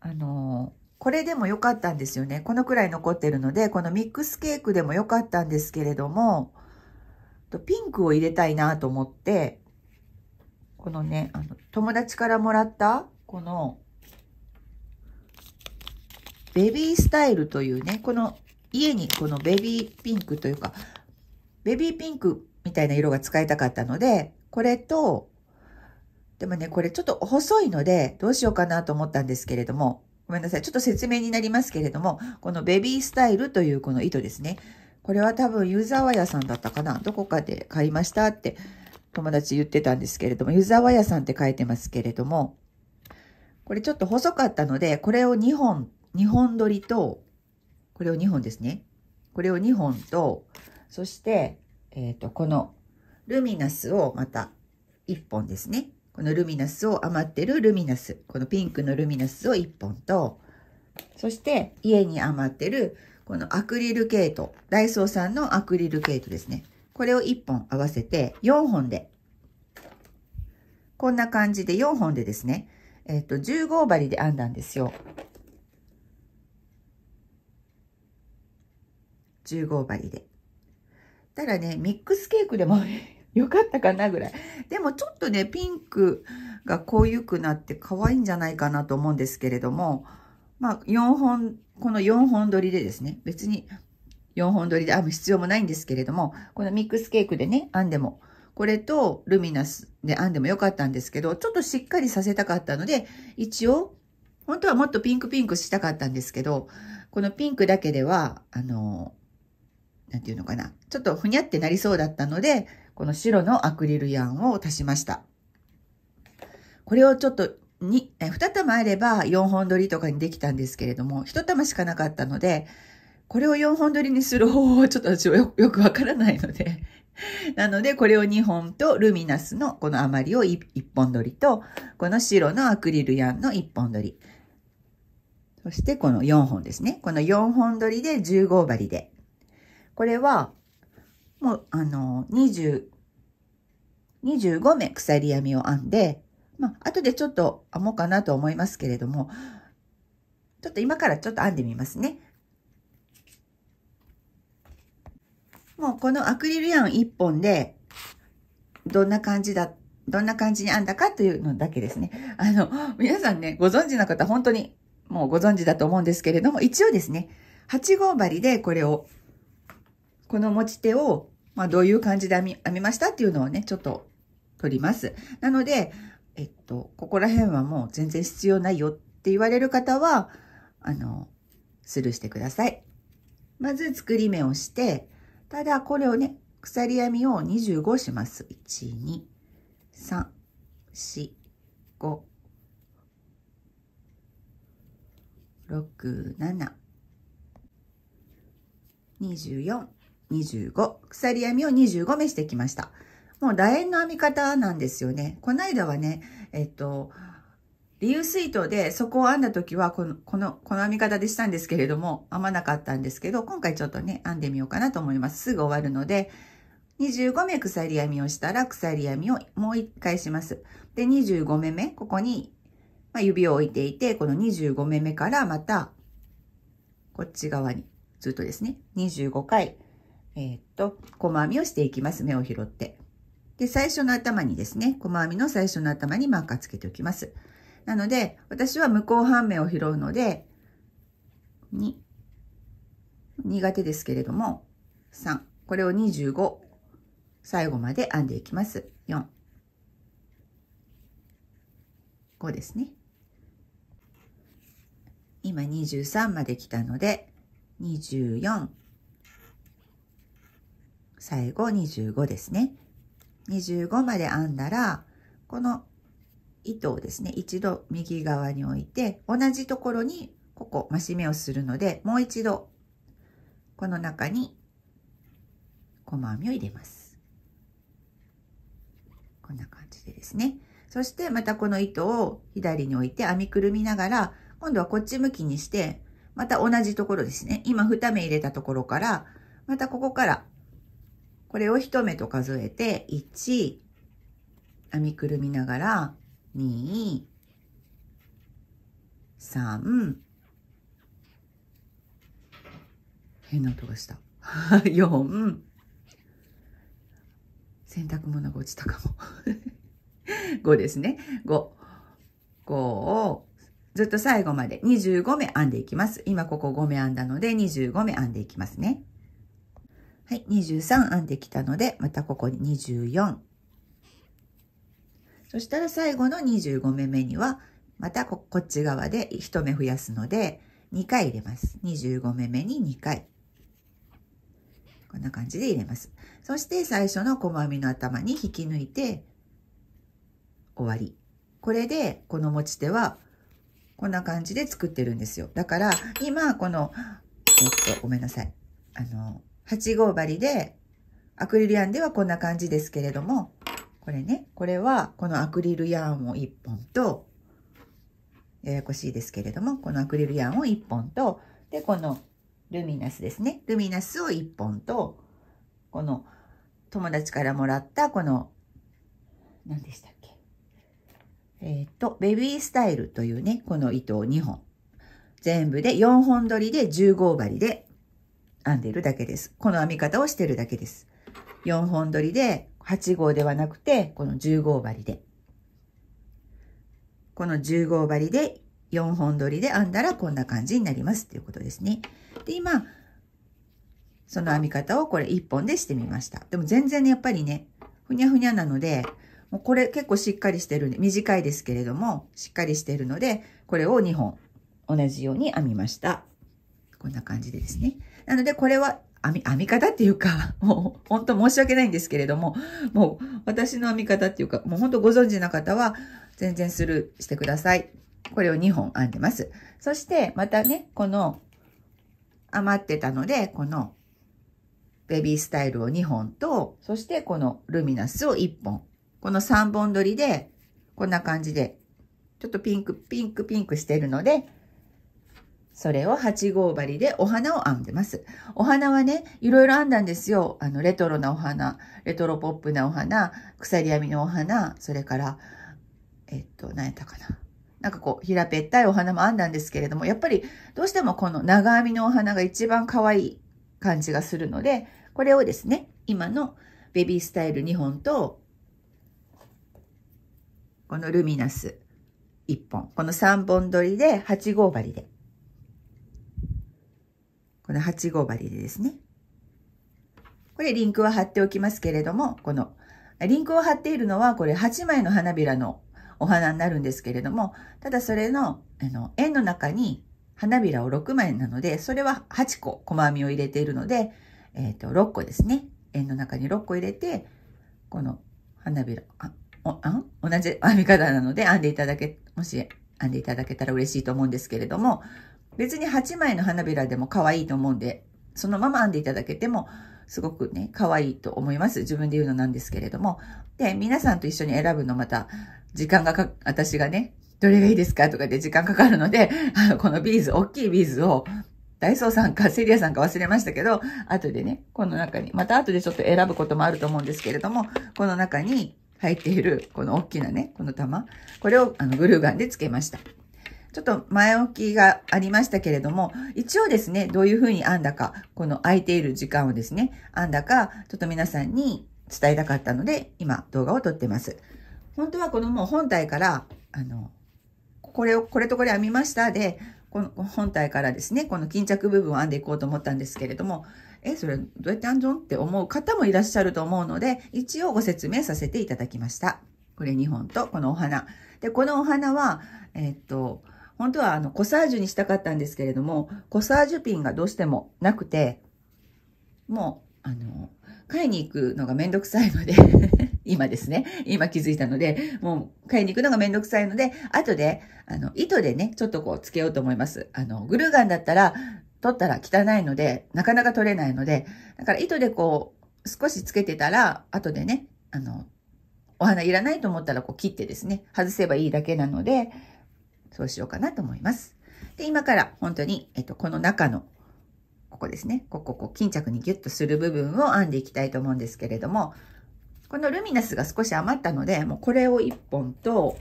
あのこれでも良かったんですよね。このくらい残ってるので、このミックスケークでも良かったんですけれども、ピンクを入れたいなと思って、このね、あの友達からもらった、この、ベビースタイルというね、この家にこのベビーピンクというか、ベビーピンクみたいな色が使いたかったので、これと、でもね、これちょっと細いので、どうしようかなと思ったんですけれども、ごめんなさい。ちょっと説明になりますけれども、このベビースタイルというこの糸ですね。これは多分湯沢屋さんだったかな。どこかで買いましたって友達言ってたんですけれども、湯沢屋さんって書いてますけれども、これちょっと細かったので、これを2本、2本取りと、これを2本ですね。これを2本と、そして、えっ、ー、と、このルミナスをまた1本ですね。このルミナスを余ってるルミナス、このピンクのルミナスを1本と、そして家に余ってるこのアクリルケイト、ダイソーさんのアクリルケイトですね。これを1本合わせて4本で、こんな感じで4本でですね、えっと、15針で編んだんですよ。15針で。ただね、ミックスケークでも よかったかなぐらい。でもちょっとね、ピンクが濃ゆくなって可愛いんじゃないかなと思うんですけれども、まあ、4本、この4本撮りでですね、別に4本撮りで編む必要もないんですけれども、このミックスケークでね、編んでも、これとルミナスで編んでもよかったんですけど、ちょっとしっかりさせたかったので、一応、本当はもっとピンクピンクしたかったんですけど、このピンクだけでは、あの、なんていうのかな、ちょっとふにゃってなりそうだったので、この白のアクリルヤンを足しました。これをちょっと2、2玉あれば4本取りとかにできたんですけれども、1玉しかなかったので、これを4本取りにする方法はちょっと私はよ くわからないので なので、これを2本とルミナスのこの余りを 1, 1本取りと、この白のアクリルヤンの1本取り。そしてこの4本ですね。この4本取りで15針で。これはもう、あの、20、25目鎖編みを編んで、まあ、後でちょっと編もうかなと思いますけれども、ちょっと今からちょっと編んでみますね。もうこのアクリルヤン1本で、どんな感じだ、どんな感じに編んだかというのだけですね。あの、皆さんね、ご存知の方、本当にもうご存知だと思うんですけれども、一応ですね、8号針でこれを、この持ち手をまあ、どういう感じで編み、編みましたっていうのをね、ちょっと取ります。なので、えっと、ここら辺はもう全然必要ないよって言われる方は、あの、スルーしてください。まず作り目をして、ただこれをね、鎖編みを25します。1、2、3、4、5、6、7、24、25、鎖編みを25目してきました。もう楕円の編み方なんですよね。この間はね、えっと、リユース糸でそこを編んだ時はこの、この、この編み方でしたんですけれども、編まなかったんですけど、今回ちょっとね、編んでみようかなと思います。すぐ終わるので、25目鎖編みをしたら、鎖編みをもう一回します。で、25目目、ここに、ま指を置いていて、この25目目からまた、こっち側に、ずっとですね、25回えー、っと、細編みをしていきます。目を拾って。で、最初の頭にですね、細編みの最初の頭にマーカーつけておきます。なので、私は向こう半目を拾うので、2、苦手ですけれども、3、これを25、最後まで編んでいきます。4、5ですね。今23まで来たので、24、最後25ですね。25まで編んだら、この糸をですね、一度右側に置いて、同じところに、ここ、増し目をするので、もう一度、この中に、細編みを入れます。こんな感じでですね。そして、またこの糸を左に置いて編みくるみながら、今度はこっち向きにして、また同じところですね。今2目入れたところから、またここからこれを一目と数えて、1、編みくるみながら、2、3、変な音がした。4、洗濯物が落ちたかも。5 ですね。5。5をずっと最後まで25目編んでいきます。今ここ5目編んだので25目編んでいきますね。はい、23編んできたので、またここに24。そしたら最後の25目目には、またこっち側で1目増やすので、2回入れます。25目目に2回。こんな感じで入れます。そして最初の細編みの頭に引き抜いて、終わり。これで、この持ち手は、こんな感じで作ってるんですよ。だから、今、この、えっと、ごめんなさい。あの、8号針で、アクリルヤンではこんな感じですけれども、これね、これはこのアクリルヤンを1本と、ややこしいですけれども、このアクリルヤンを1本と、で、このルミナスですね。ルミナスを1本と、この友達からもらったこの、何でしたっけえっ、ー、と、ベビースタイルというね、この糸を2本。全部で4本取りで10号針で編んでいるだけです。この編み方をしてるだけです。4本取りで8号ではなくて、この10号針で。この10号針で4本取りで編んだらこんな感じになりますっていうことですね。で、今、その編み方をこれ1本でしてみました。でも全然ね、やっぱりね、ふにゃふにゃなので、もうこれ結構しっかりしてるんで、短いですけれども、しっかりしてるので、これを2本同じように編みました。こんな感じでですね。なので、これは編み、編み方っていうか、もう、本当申し訳ないんですけれども、もう、私の編み方っていうか、もう本当ご存知な方は、全然スルーしてください。これを2本編んでます。そして、またね、この、余ってたので、この、ベビースタイルを2本と、そしてこのルミナスを1本。この3本撮りで、こんな感じで、ちょっとピンク、ピンク、ピンクしてるので、それを八号針でお花を編んでます。お花はね、いろいろ編んだんですよ。あの、レトロなお花、レトロポップなお花、鎖編みのお花、それから、えっと、何やったかな。なんかこう、平べったいお花も編んだんですけれども、やっぱりどうしてもこの長編みのお花が一番可愛い感じがするので、これをですね、今のベビースタイル2本と、このルミナス1本、この3本取りで8号針でこの8号針でですね。これリンクは貼っておきますけれども、このリンクを貼っているのはこれ8枚の花びらのお花になるんですけれども、ただそれのあの円の中に花びらを6枚なので、それは8個細編みを入れているので、えっ、ー、と、6個ですね。円の中に6個入れて、この花びら、あ、おあ同じ編み方なので編んでいただけ、もし編んでいただけたら嬉しいと思うんですけれども、別に8枚の花びらでも可愛いと思うんで、そのまま編んでいただけても、すごくね、可愛いと思います。自分で言うのなんですけれども。で、皆さんと一緒に選ぶのまた、時間がか、私がね、どれがいいですかとかで時間かかるので、あの、このビーズ、大きいビーズを、ダイソーさんかセリアさんか忘れましたけど、後でね、この中に、また後でちょっと選ぶこともあると思うんですけれども、この中に入っている、この大きなね、この玉、これをあのグルーガンでつけました。ちょっと前置きがありましたけれども、一応ですね、どういうふうに編んだか、この空いている時間をですね、編んだか、ちょっと皆さんに伝えたかったので、今動画を撮ってます。本当はこのもう本体から、あの、これを、これとこれ編みましたで、この本体からですね、この巾着部分を編んでいこうと思ったんですけれども、え、それどうやって編んじゃんって思う方もいらっしゃると思うので、一応ご説明させていただきました。これ2本とこのお花。で、このお花は、えー、っと、本当はあのコサージュにしたかったんですけれども、コサージュピンがどうしてもなくて、もう、あの、買いに行くのがめんどくさいので 今ですね、今気づいたので、もう買いに行くのがめんどくさいので、後で、あの、糸でね、ちょっとこうつけようと思います。あの、グルーガンだったら、取ったら汚いので、なかなか取れないので、だから糸でこう、少しつけてたら、後でね、あの、お花いらないと思ったらこう切ってですね、外せばいいだけなので、そうしようかなと思います。で、今から本当に、えっと、この中の、ここですね、ここ、こう、巾着にギュッとする部分を編んでいきたいと思うんですけれども、このルミナスが少し余ったので、もうこれを1本と、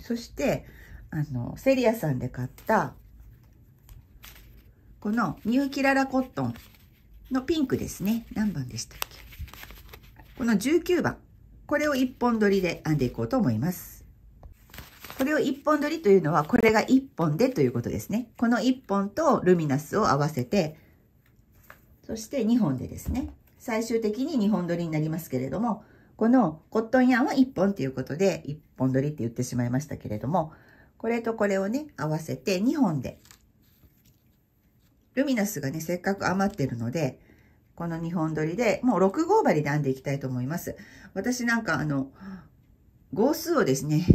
そして、あの、セリアさんで買った、このニューキララコットンのピンクですね。何番でしたっけこの19番。これを1本取りで編んでいこうと思います。これを1本取りというのは、これが1本でということですね。この1本とルミナスを合わせて、そして2本でですね、最終的に2本取りになりますけれども、このコットンヤンは1本ということで、1本取りって言ってしまいましたけれども、これとこれをね、合わせて2本で。ルミナスがね、せっかく余ってるので、この2本取りで、もう6号針で編んでいきたいと思います。私なんかあの、号数をですね、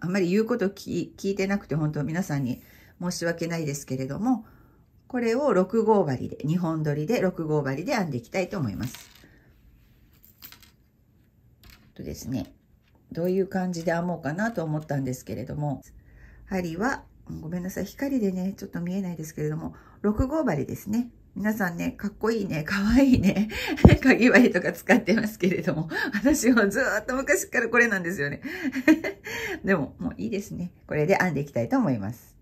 あんまり言うこと聞いてなくて本当皆さんに申し訳ないですけれども、これを6号針で、2本取りで6号針で編んでいきたいと思います。とですね、どういう感じで編もうかなと思ったんですけれども、針は、ごめんなさい、光でね、ちょっと見えないですけれども、6号針ですね。皆さんね、かっこいいね、かわいいね、かぎ針とか使ってますけれども、私もずっと昔からこれなんですよね。でも、もういいですね。これで編んでいきたいと思います。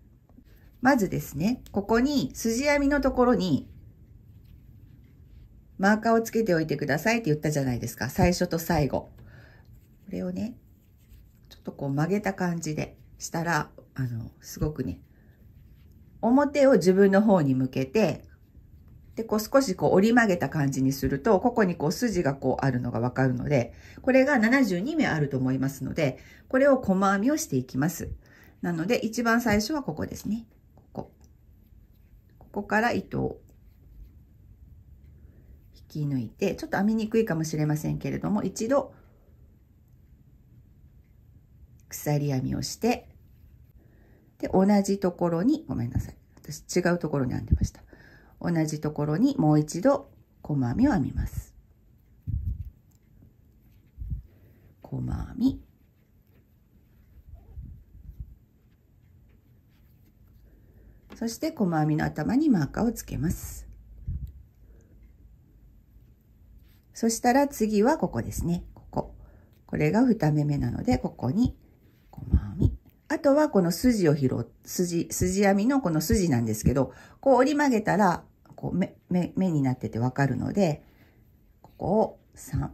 まずですね、ここに、筋編みのところに、マーカーをつけておいてくださいって言ったじゃないですか。最初と最後。これをね、ちょっとこう曲げた感じでしたら、あの、すごくね、表を自分の方に向けて、で、こう少しこう折り曲げた感じにすると、ここにこう筋がこうあるのがわかるので、これが72目あると思いますので、これを細編みをしていきます。なので、一番最初はここですね。ここ。ここから糸を引き抜いて、ちょっと編みにくいかもしれませんけれども、一度、鎖編みをして、で、同じところに、ごめんなさい。私違うところに編んでました。同じところにもう一度細編みを編みます。細編み。そして細編みの頭にマーカーをつけます。そしたら次はここですね。ここ。これが2目目なので、ここに細編み。あとはこの筋を拾う、筋、筋編みのこの筋なんですけど、こう折り曲げたら、こう目、目、目になっててわかるので、ここを3、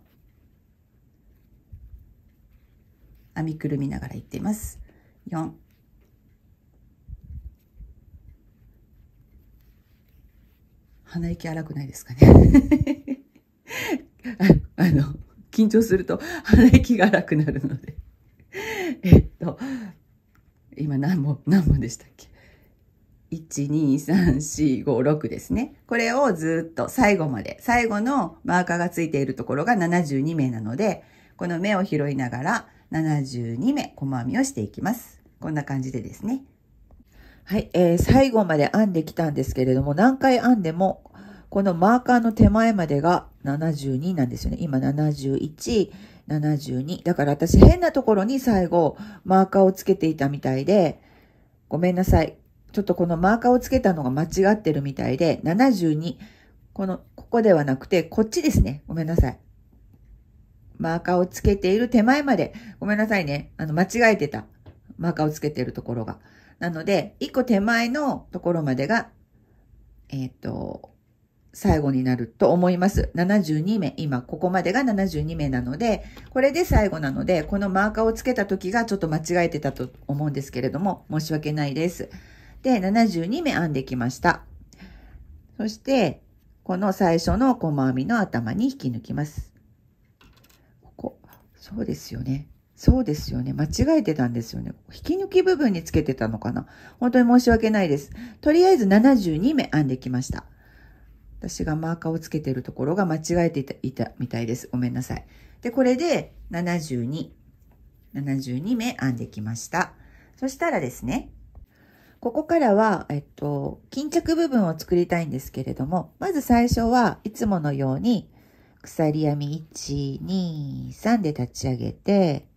編みくるみながらいっています。4、鼻息荒くないですかねあ。あの、緊張すると鼻息が荒くなるのでえっと、今何本何本でしたっけ1,2,3,4,5,6ですね。これをずっと最後まで、最後のマーカーがついているところが72名なので、この目を拾いながら72目細編みをしていきます。こんな感じでですね。はい、えー、最後まで編んできたんですけれども、何回編んでも、このマーカーの手前までが72なんですよね。今71、72。だから私変なところに最後マーカーをつけていたみたいで、ごめんなさい。ちょっとこのマーカーをつけたのが間違ってるみたいで、72。この、ここではなくて、こっちですね。ごめんなさい。マーカーをつけている手前まで、ごめんなさいね。あの、間違えてた。マーカーをつけているところが。なので、1個手前のところまでが、えっ、ー、と、最後になると思います。72名。今、ここまでが72名なので、これで最後なので、このマーカーをつけた時がちょっと間違えてたと思うんですけれども、申し訳ないです。って72目編んできました。そして、この最初の細編みの頭に引き抜きます。ここ、そうですよね。そうですよね。間違えてたんですよね。引き抜き部分につけてたのかな。本当に申し訳ないです。とりあえず72目編んできました。私がマーカーをつけてるところが間違えていたいたみたいです。ごめんなさい。で、これで72、72目編んできました。そしたらですね、ここからは、えっと、巾着部分を作りたいんですけれども、まず最初はいつものように、鎖編み1、2、3で立ち上げて、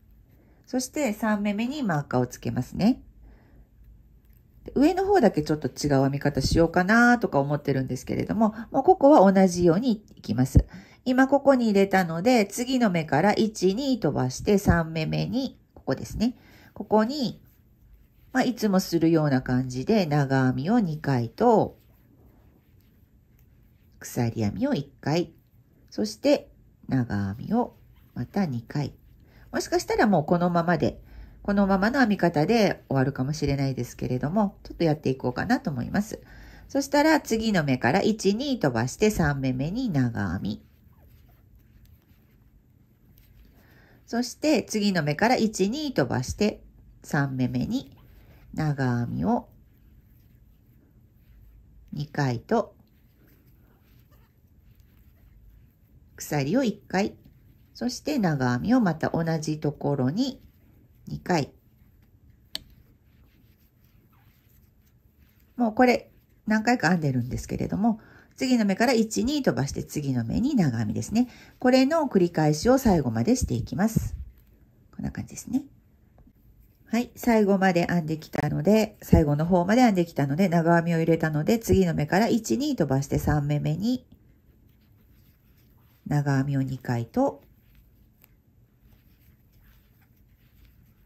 そして3目目にマーカーをつけますね。上の方だけちょっと違う編み方しようかなとか思ってるんですけれども、もうここは同じようにいきます。今ここに入れたので、次の目から1、2飛ばして3目目に、ここですね。ここにまあ、いつもするような感じで長編みを2回と、鎖編みを1回、そして長編みをまた2回。もしかしたらもうこのままで、このままの編み方で終わるかもしれないですけれども、ちょっとやっていこうかなと思います。そしたら次の目から1、2飛ばして3目目に長編み。そして次の目から1、2飛ばして3目目に長編みを2回と鎖を1回そして長編みをまた同じところに2回もうこれ何回か編んでるんですけれども次の目から1、2飛ばして次の目に長編みですね。これの繰り返しを最後までしていきます。こんな感じですね。はい。最後まで編んできたので、最後の方まで編んできたので、長編みを入れたので、次の目から1、2飛ばして3目目に、長編みを2回と、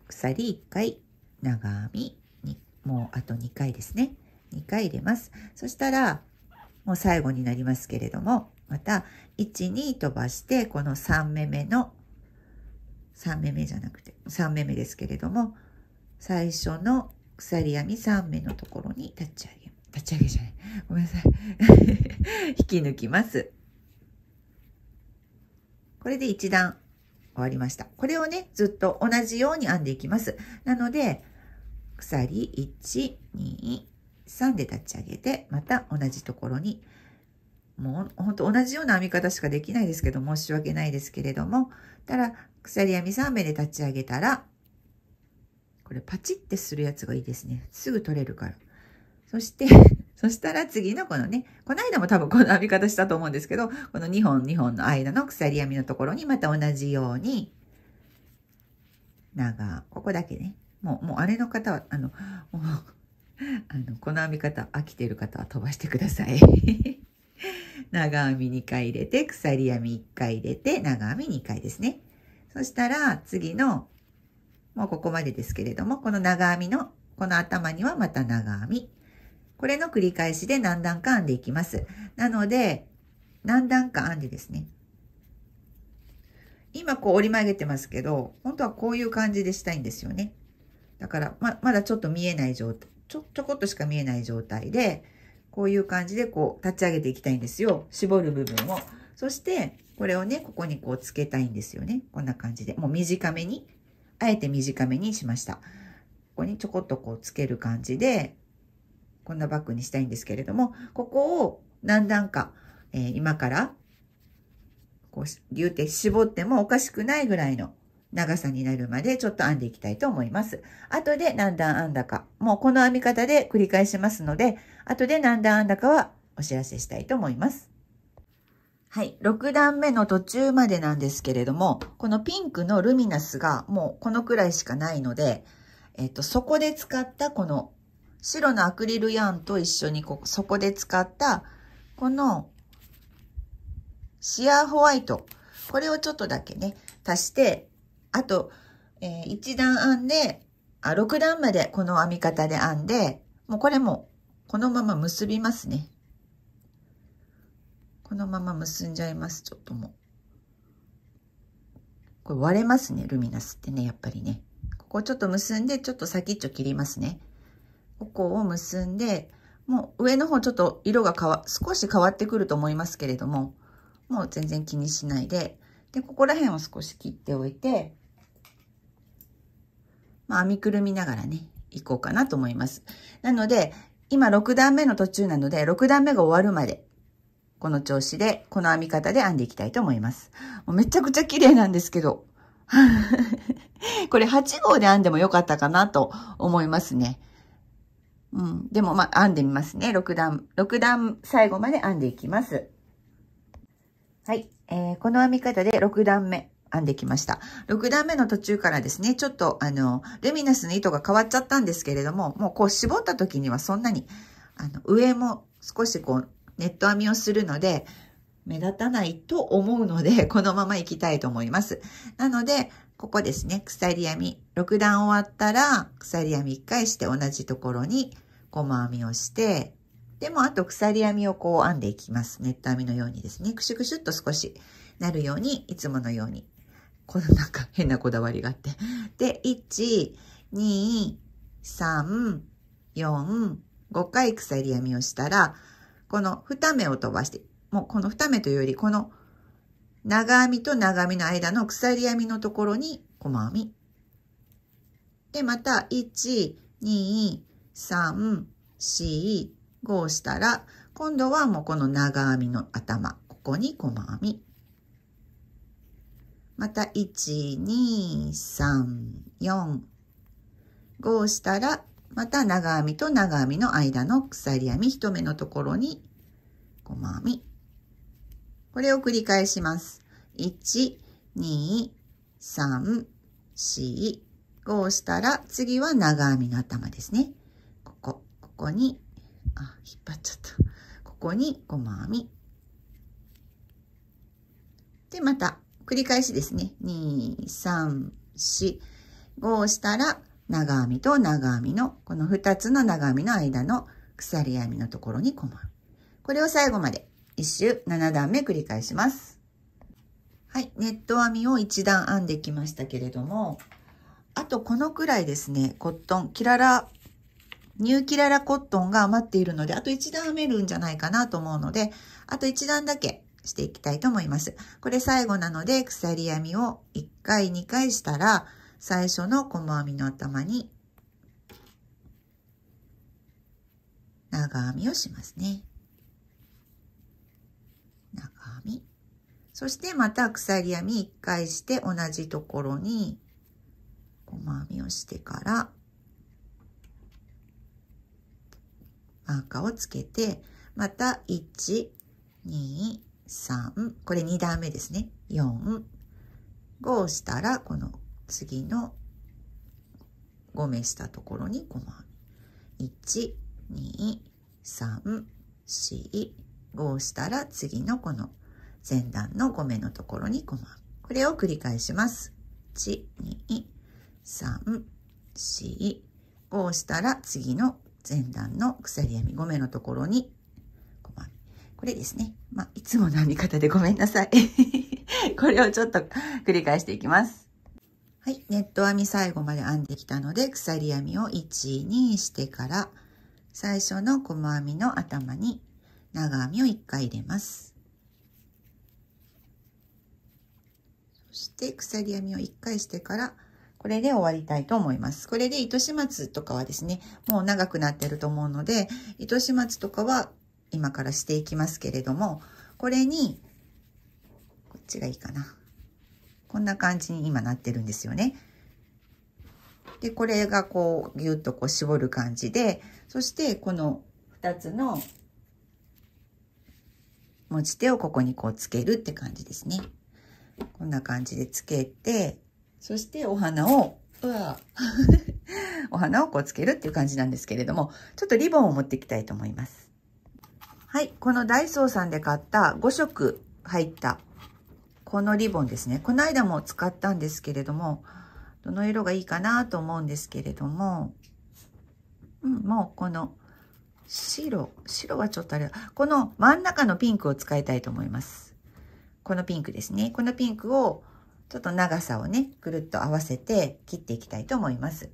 鎖1回、長編みに、もうあと2回ですね。2回入れます。そしたら、もう最後になりますけれども、また、1、2飛ばして、この3目目の、3目目じゃなくて、3目目ですけれども、最初の鎖編み3目のところに立ち上げ、立ち上げじゃない。ごめんなさい。引き抜きます。これで1段終わりました。これをね、ずっと同じように編んでいきます。なので、鎖1、2、3で立ち上げて、また同じところに、もうほんと同じような編み方しかできないですけど、申し訳ないですけれども、たら、鎖編み3目で立ち上げたら、これパチってするやつがいいですね。すぐ取れるから。そして そしたら次のこのね、この間も多分この編み方したと思うんですけど、この2本2本の間の鎖編みのところにまた同じように、長、ここだけね。もう、もうあれの方は、あの、もう、あの、この編み方飽きてる方は飛ばしてください。長編み2回入れて、鎖編み1回入れて、長編み2回ですね。そしたら次のもうここまでですけれども、この長編みの、この頭にはまた長編み。これの繰り返しで何段か編んでいきます。なので、何段か編んでですね。今こう折り曲げてますけど、本当はこういう感じでしたいんですよね。だからま、まだちょっと見えない状態、ちょ、ちょこっとしか見えない状態で、こういう感じでこう立ち上げていきたいんですよ。絞る部分を。そして、これをね、ここにこうつけたいんですよね。こんな感じで。もう短めにあえて短めにしました。ここにちょこっとこうつける感じで、こんなバッグにしたいんですけれども、ここを何段か、えー、今から、こう、ギュって絞ってもおかしくないぐらいの長さになるまでちょっと編んでいきたいと思います。後で何段編んだか、もうこの編み方で繰り返しますので、後で何段編んだかはお知らせしたいと思います。はい。6段目の途中までなんですけれども、このピンクのルミナスがもうこのくらいしかないので、えっと、そこで使ったこの白のアクリルヤーンと一緒にこそこで使ったこのシアーホワイト。これをちょっとだけね、足して、あと、えー、1段編んで、あ、6段までこの編み方で編んで、もうこれもこのまま結びますね。このまま結んじゃいます、ちょっともう。これ割れますね、ルミナスってね、やっぱりね。ここちょっと結んで、ちょっと先っちょ切りますね。ここを結んで、もう上の方ちょっと色が変わ、少し変わってくると思いますけれども、もう全然気にしないで、で、ここら辺を少し切っておいて、まあ、編みくるみながらね、いこうかなと思います。なので、今6段目の途中なので、6段目が終わるまで、この調子で、この編み方で編んでいきたいと思います。めちゃくちゃ綺麗なんですけど。これ8号で編んでもよかったかなと思いますね。うん。でも、ま編んでみますね。6段、6段最後まで編んでいきます。はい。えー、この編み方で6段目編んできました。6段目の途中からですね、ちょっとあの、ルミナスの糸が変わっちゃったんですけれども、もうこう絞った時にはそんなに、あの、上も少しこう、ネット編みをするので、目立たないと思うので、このまま行きたいと思います。なので、ここですね、鎖編み、6段終わったら、鎖編み1回して同じところに細編みをして、でもあと鎖編みをこう編んでいきます。ネット編みのようにですね、くしゅくしゅっと少しなるように、いつものように。このなんか変なこだわりがあって。で、1、2、3、4、5回鎖編みをしたら、この2目を飛ばして、もうこの2目というより、この長編みと長編みの間の鎖編みのところに細編み。で、また、1、2、3、4、5したら、今度はもうこの長編みの頭、ここに細編み。また、1、2、3、4、5したら、また長編みと長編みの間の鎖編み1目のところに細編み。これを繰り返します。1、2、3、4、5をしたら次は長編みの頭ですね。ここ、ここに、あ、引っ張っちゃった。ここに細編み。で、また繰り返しですね。2、3、4、5をしたら長編みと長編みの、この2つの長編みの間の鎖編みのところに細編み。これを最後まで1周7段目繰り返します。はい、ネット編みを1段編んできましたけれども、あとこのくらいですね、コットン、キララ、ニューキララコットンが余っているので、あと1段編めるんじゃないかなと思うので、あと1段だけしていきたいと思います。これ最後なので、鎖編みを1回2回したら、最初の細編みの頭に長編みをしますね。長編み。そしてまた鎖編み1回して同じところに細編みをしてからマーカーをつけてまた1、2、3これ2段目ですね。4、5したらこの次の5目したところに5枚。1、2、3、4、5をしたら次のこの前段の5目のところに5枚。これを繰り返します。1、2、3、4、5をしたら次の前段の鎖編み5目のところに5枚。これですね。まあ、いつもの編み方でごめんなさい。これをちょっと繰り返していきます。はい、ネット編み最後まで編んできたので鎖編みを1、2してから最初の細編みの頭に長編みを1回入れます。そして鎖編みを1回してからこれで終わりたいと思います。これで糸始末とかはですね、もう長くなってると思うので、糸始末とかは今からしていきますけれども、これに、こっちがいいかな。こんな感じに今なってるんですよね。で、これがこう、ぎゅっとこう絞る感じで、そしてこの2つの持ち手をここにこうつけるって感じですね。こんな感じでつけて、そしてお花を、うわ お花をこうつけるっていう感じなんですけれども、ちょっとリボンを持っていきたいと思います。はい、このダイソーさんで買った5色入ったこのリボンですね。この間も使ったんですけれども、どの色がいいかなと思うんですけれども、うん、もうこの白、白はちょっとあれこの真ん中のピンクを使いたいと思います。このピンクですね。このピンクを、ちょっと長さをね、ぐるっと合わせて切っていきたいと思います。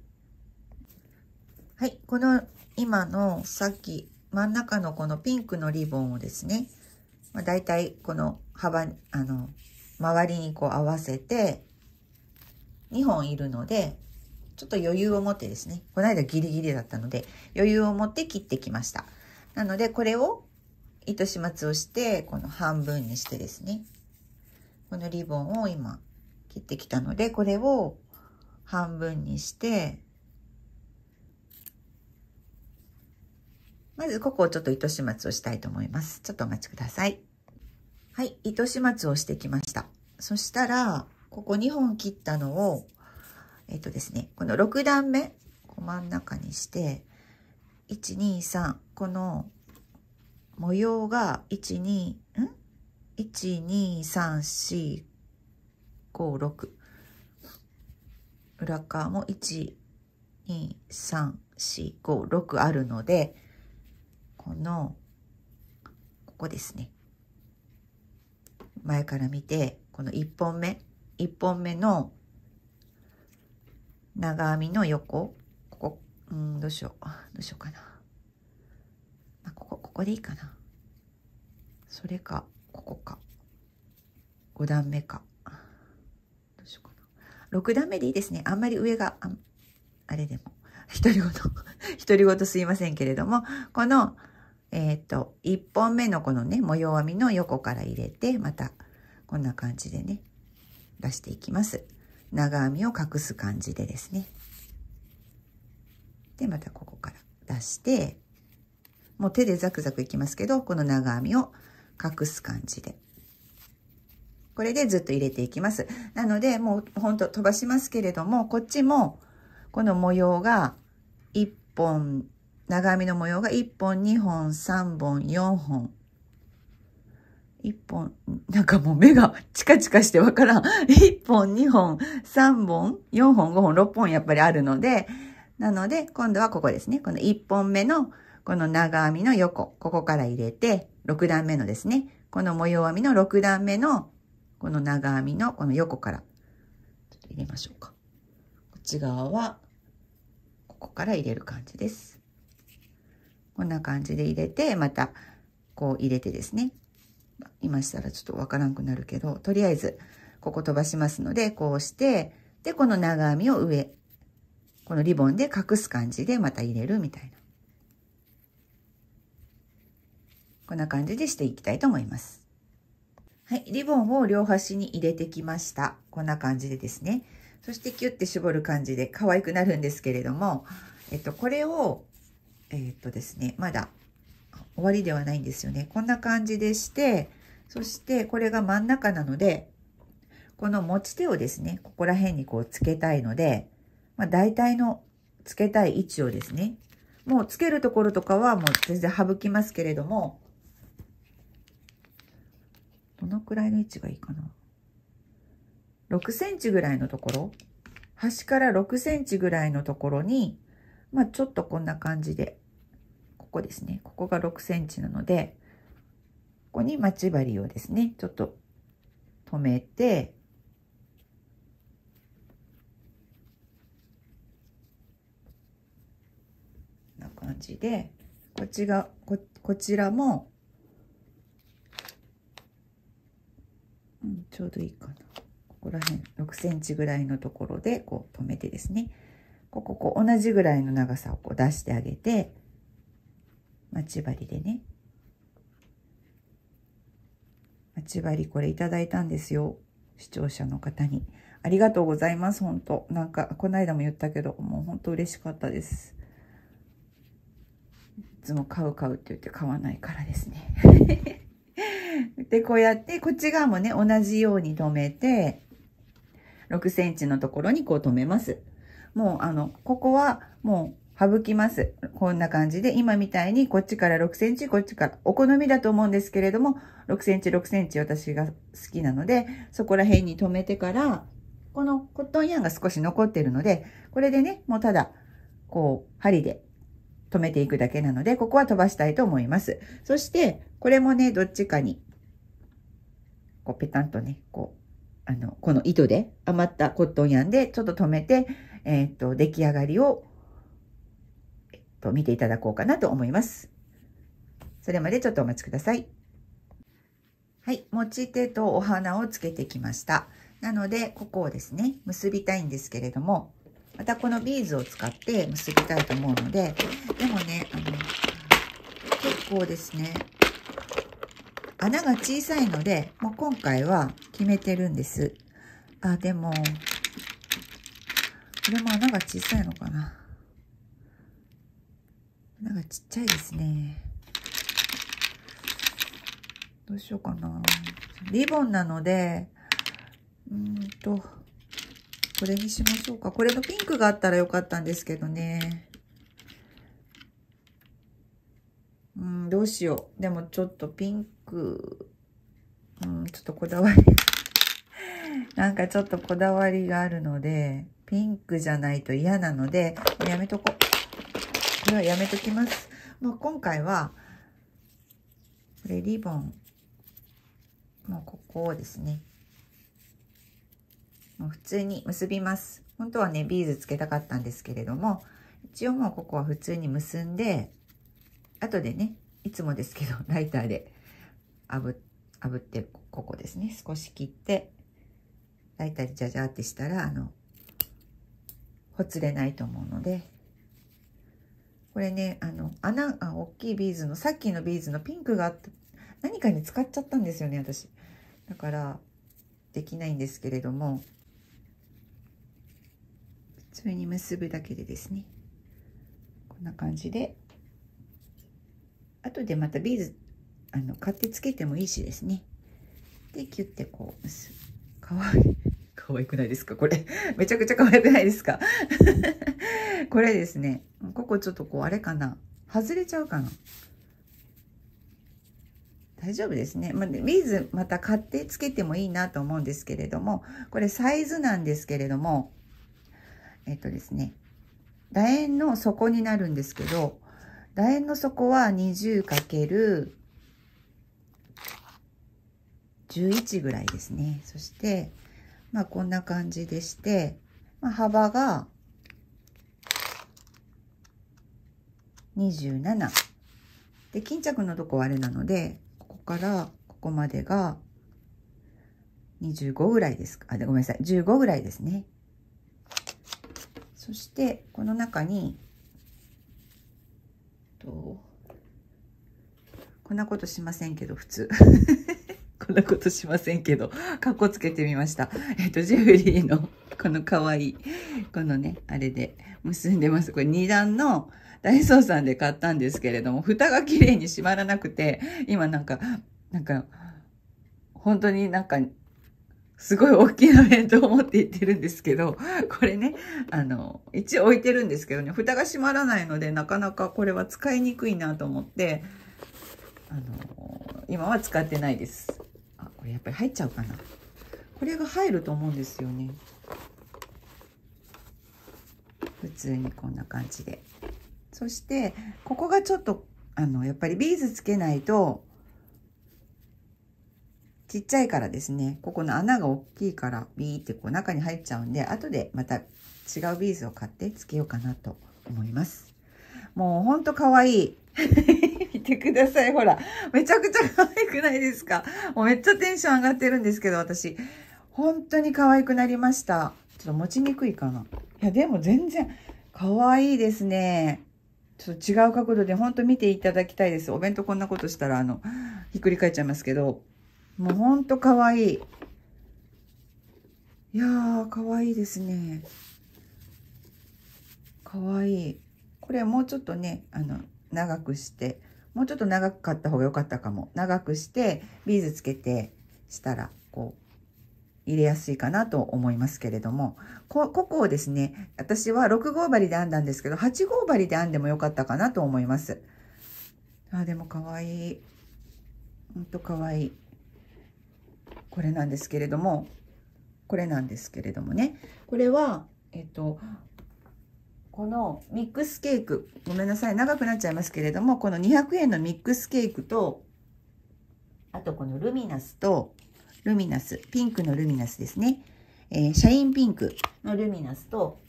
はい、この今のさっき真ん中のこのピンクのリボンをですね、まい大体この幅、あの、周りにこう合わせて2本いるのでちょっと余裕を持ってですねこの間ギリギリだったので余裕を持って切ってきましたなのでこれを糸始末をしてこの半分にしてですねこのリボンを今切ってきたのでこれを半分にしてまずここをちょっと糸始末をしたいと思います。ちょっとお待ちください。はい、糸始末をしてきました。そしたら、ここ2本切ったのを、えっとですね、この6段目、真ん中にして、123この模様が12ん12345 6裏側も12345 6あるのでこのここですね前から見て、この1本目、1本目の長編みの横、ここ、うん、どうしよう、どうしようかな。まここ、ここでいいかな。それか、ここか。5段目か。どうしようかな。6段目でいいですね。あんまり上が、ああれでも。独り言、独り言すいませんけれども、このえっ、ー、と、1本目のこのね、模様編みの横から入れて、またこんな感じでね、出していきます。長編みを隠す感じでですね。で、またここから出して、もう手でザクザクいきますけど、この長編みを隠す感じで。これでずっと入れていきます。なので、もうほんと飛ばしますけれども、こっちも、この模様が1本長編みの模様が1本、2本、3本、4本。1本、なんかもう目がチカチカしてわからん。1本、2本、3本、4本、5本、6本やっぱりあるので、なので、今度はここですね。この1本目の、この長編みの横、ここから入れて、6段目のですね、この模様編みの6段目の、この長編みのこの横から、ちょっと入れましょうか。こっち側は、ここから入れる感じです。こんな感じで入れて、またこう入れてですね。今したらちょっとわからんくなるけど、とりあえずここ飛ばしますので、こうして、で、この長編みを上、このリボンで隠す感じでまた入れるみたいな。こんな感じでしていきたいと思います。はい、リボンを両端に入れてきました。こんな感じでですね。そしてキュッて絞る感じで可愛くなるんですけれども、えっと、これをえー、っとですね、まだ終わりではないんですよね。こんな感じでして、そしてこれが真ん中なので、この持ち手をですね、ここら辺にこうつけたいので、まあ、大体のつけたい位置をですね、もうつけるところとかはもう全然省きますけれども、どのくらいの位置がいいかな。6センチぐらいのところ、端から6センチぐらいのところに、まあちょっとこんな感じで、ここですね、ここが6センチなので、ここに待ち針をですね、ちょっと止めて、こんな感じで、こっちが、こ、こちらも、うん、ちょうどいいかな。ここら辺、6センチぐらいのところで、こう止めてですね。ここ、こう、同じぐらいの長さをこう出してあげて、待ち針でね。待ち針これいただいたんですよ。視聴者の方に。ありがとうございます、本当なんか、こないだも言ったけど、もう本当嬉しかったです。いつも買う買うって言って買わないからですね。で、こうやって、こっち側もね、同じように留めて、6センチのところにこう留めます。もうあの、ここはもう省きます。こんな感じで、今みたいにこっちから6センチ、こっちから、お好みだと思うんですけれども、6センチ、6センチ私が好きなので、そこら辺に留めてから、このコットンヤンが少し残ってるので、これでね、もうただ、こう、針で止めていくだけなので、ここは飛ばしたいと思います。そして、これもね、どっちかに、こう、ペタンとね、こう、あの、この糸で余ったコットンヤンでちょっと止めて、えっ、と、出来上がりを、えっと、見ていただこうかなと思います。それまでちょっとお待ちください。はい、持ち手とお花をつけてきました。なので、ここをですね、結びたいんですけれども、またこのビーズを使って結びたいと思うので、でもね、あの、結構ですね、穴が小さいので、もう今回は決めてるんです。あ、でも、これも穴が小さいのかな穴がちっちゃいですねどうしようかなリボンなのでうんとこれにしましょうかこれのピンクがあったらよかったんですけどねうんどうしようでもちょっとピンクうんちょっとこだわりなんかちょっとこだわりがあるのでピンクじゃないと嫌なので、もうやめとこう。これはやめときます。もう今回は、これリボン、もうここをですね、もう普通に結びます。本当はね、ビーズつけたかったんですけれども、一応もうここは普通に結んで、後でね、いつもですけど、ライターで炙炙って、ここですね、少し切って、ライターでジャジャーってしたら、あの、ほつれないと思うのでこれねあの穴あ大きいビーズのさっきのビーズのピンクがあった。何かに使っちゃったんですよね私だからできないんですけれども普通に結ぶだけでですねこんな感じで後でまたビーズあの買ってつけてもいいしですねでキュッてこう結ぶかわいい可愛くないですかこれ。めちゃくちゃ可愛くないですか これですね。ここちょっとこう、あれかな。外れちゃうかな。大丈夫ですね。まあ、ビーズまた買ってつけてもいいなと思うんですけれども、これサイズなんですけれども、えっとですね、楕円の底になるんですけど、楕円の底は 20×11 ぐらいですね。そして、まあこんな感じでして、まあ、幅が27。で、巾着のとこはあれなので、ここからここまでが25ぐらいですあ、ごめんなさい。15ぐらいですね。そして、この中に、と、こんなことしませんけど、普通。こんなことしませんけど、かっこつけてみました。えっと、ジェフリーの、この可愛い、このね、あれで結んでます。これ2段のダイソーさんで買ったんですけれども、蓋が綺麗に閉まらなくて、今なんか、なんか、本当になんか、すごい大きな弁当を持って行ってるんですけど、これね、あの、一応置いてるんですけどね、蓋が閉まらないので、なかなかこれは使いにくいなと思って、あの、今は使ってないです。れやっぱり入っちゃうかな。これが入ると思うんですよね。普通にこんな感じで。そして、ここがちょっと、あの、やっぱりビーズつけないと、ちっちゃいからですね、ここの穴が大きいから、ビーってこう中に入っちゃうんで、後でまた違うビーズを買ってつけようかなと思います。もうほんと可愛い。見てください。ほら、めちゃくちゃ可愛くないですかもうめっちゃテンション上がってるんですけど、私。本当に可愛くなりました。ちょっと持ちにくいかな。いや、でも全然、可愛いですね。ちょっと違う角度で本当見ていただきたいです。お弁当こんなことしたら、あの、ひっくり返っちゃいますけど、もうほんと可愛い。いやー、可愛いですね。可愛い。これもうちょっとね、あの、長くして、もうちょっと長買った方が良かったかも。長くしてビーズつけてしたら、こう、入れやすいかなと思いますけれども、こ、ここをですね、私は6号針で編んだんですけど、8号針で編んでもよかったかなと思います。あ、でも可愛い。ほんと可愛い。これなんですけれども、これなんですけれどもね、これは、えっと、このミックスケーク、ごめんなさい、長くなっちゃいますけれども、この200円のミックスケークと、あとこのルミナスと、ルミナス、ピンクのルミナスですね。えー、シャインピンクのルミナスと、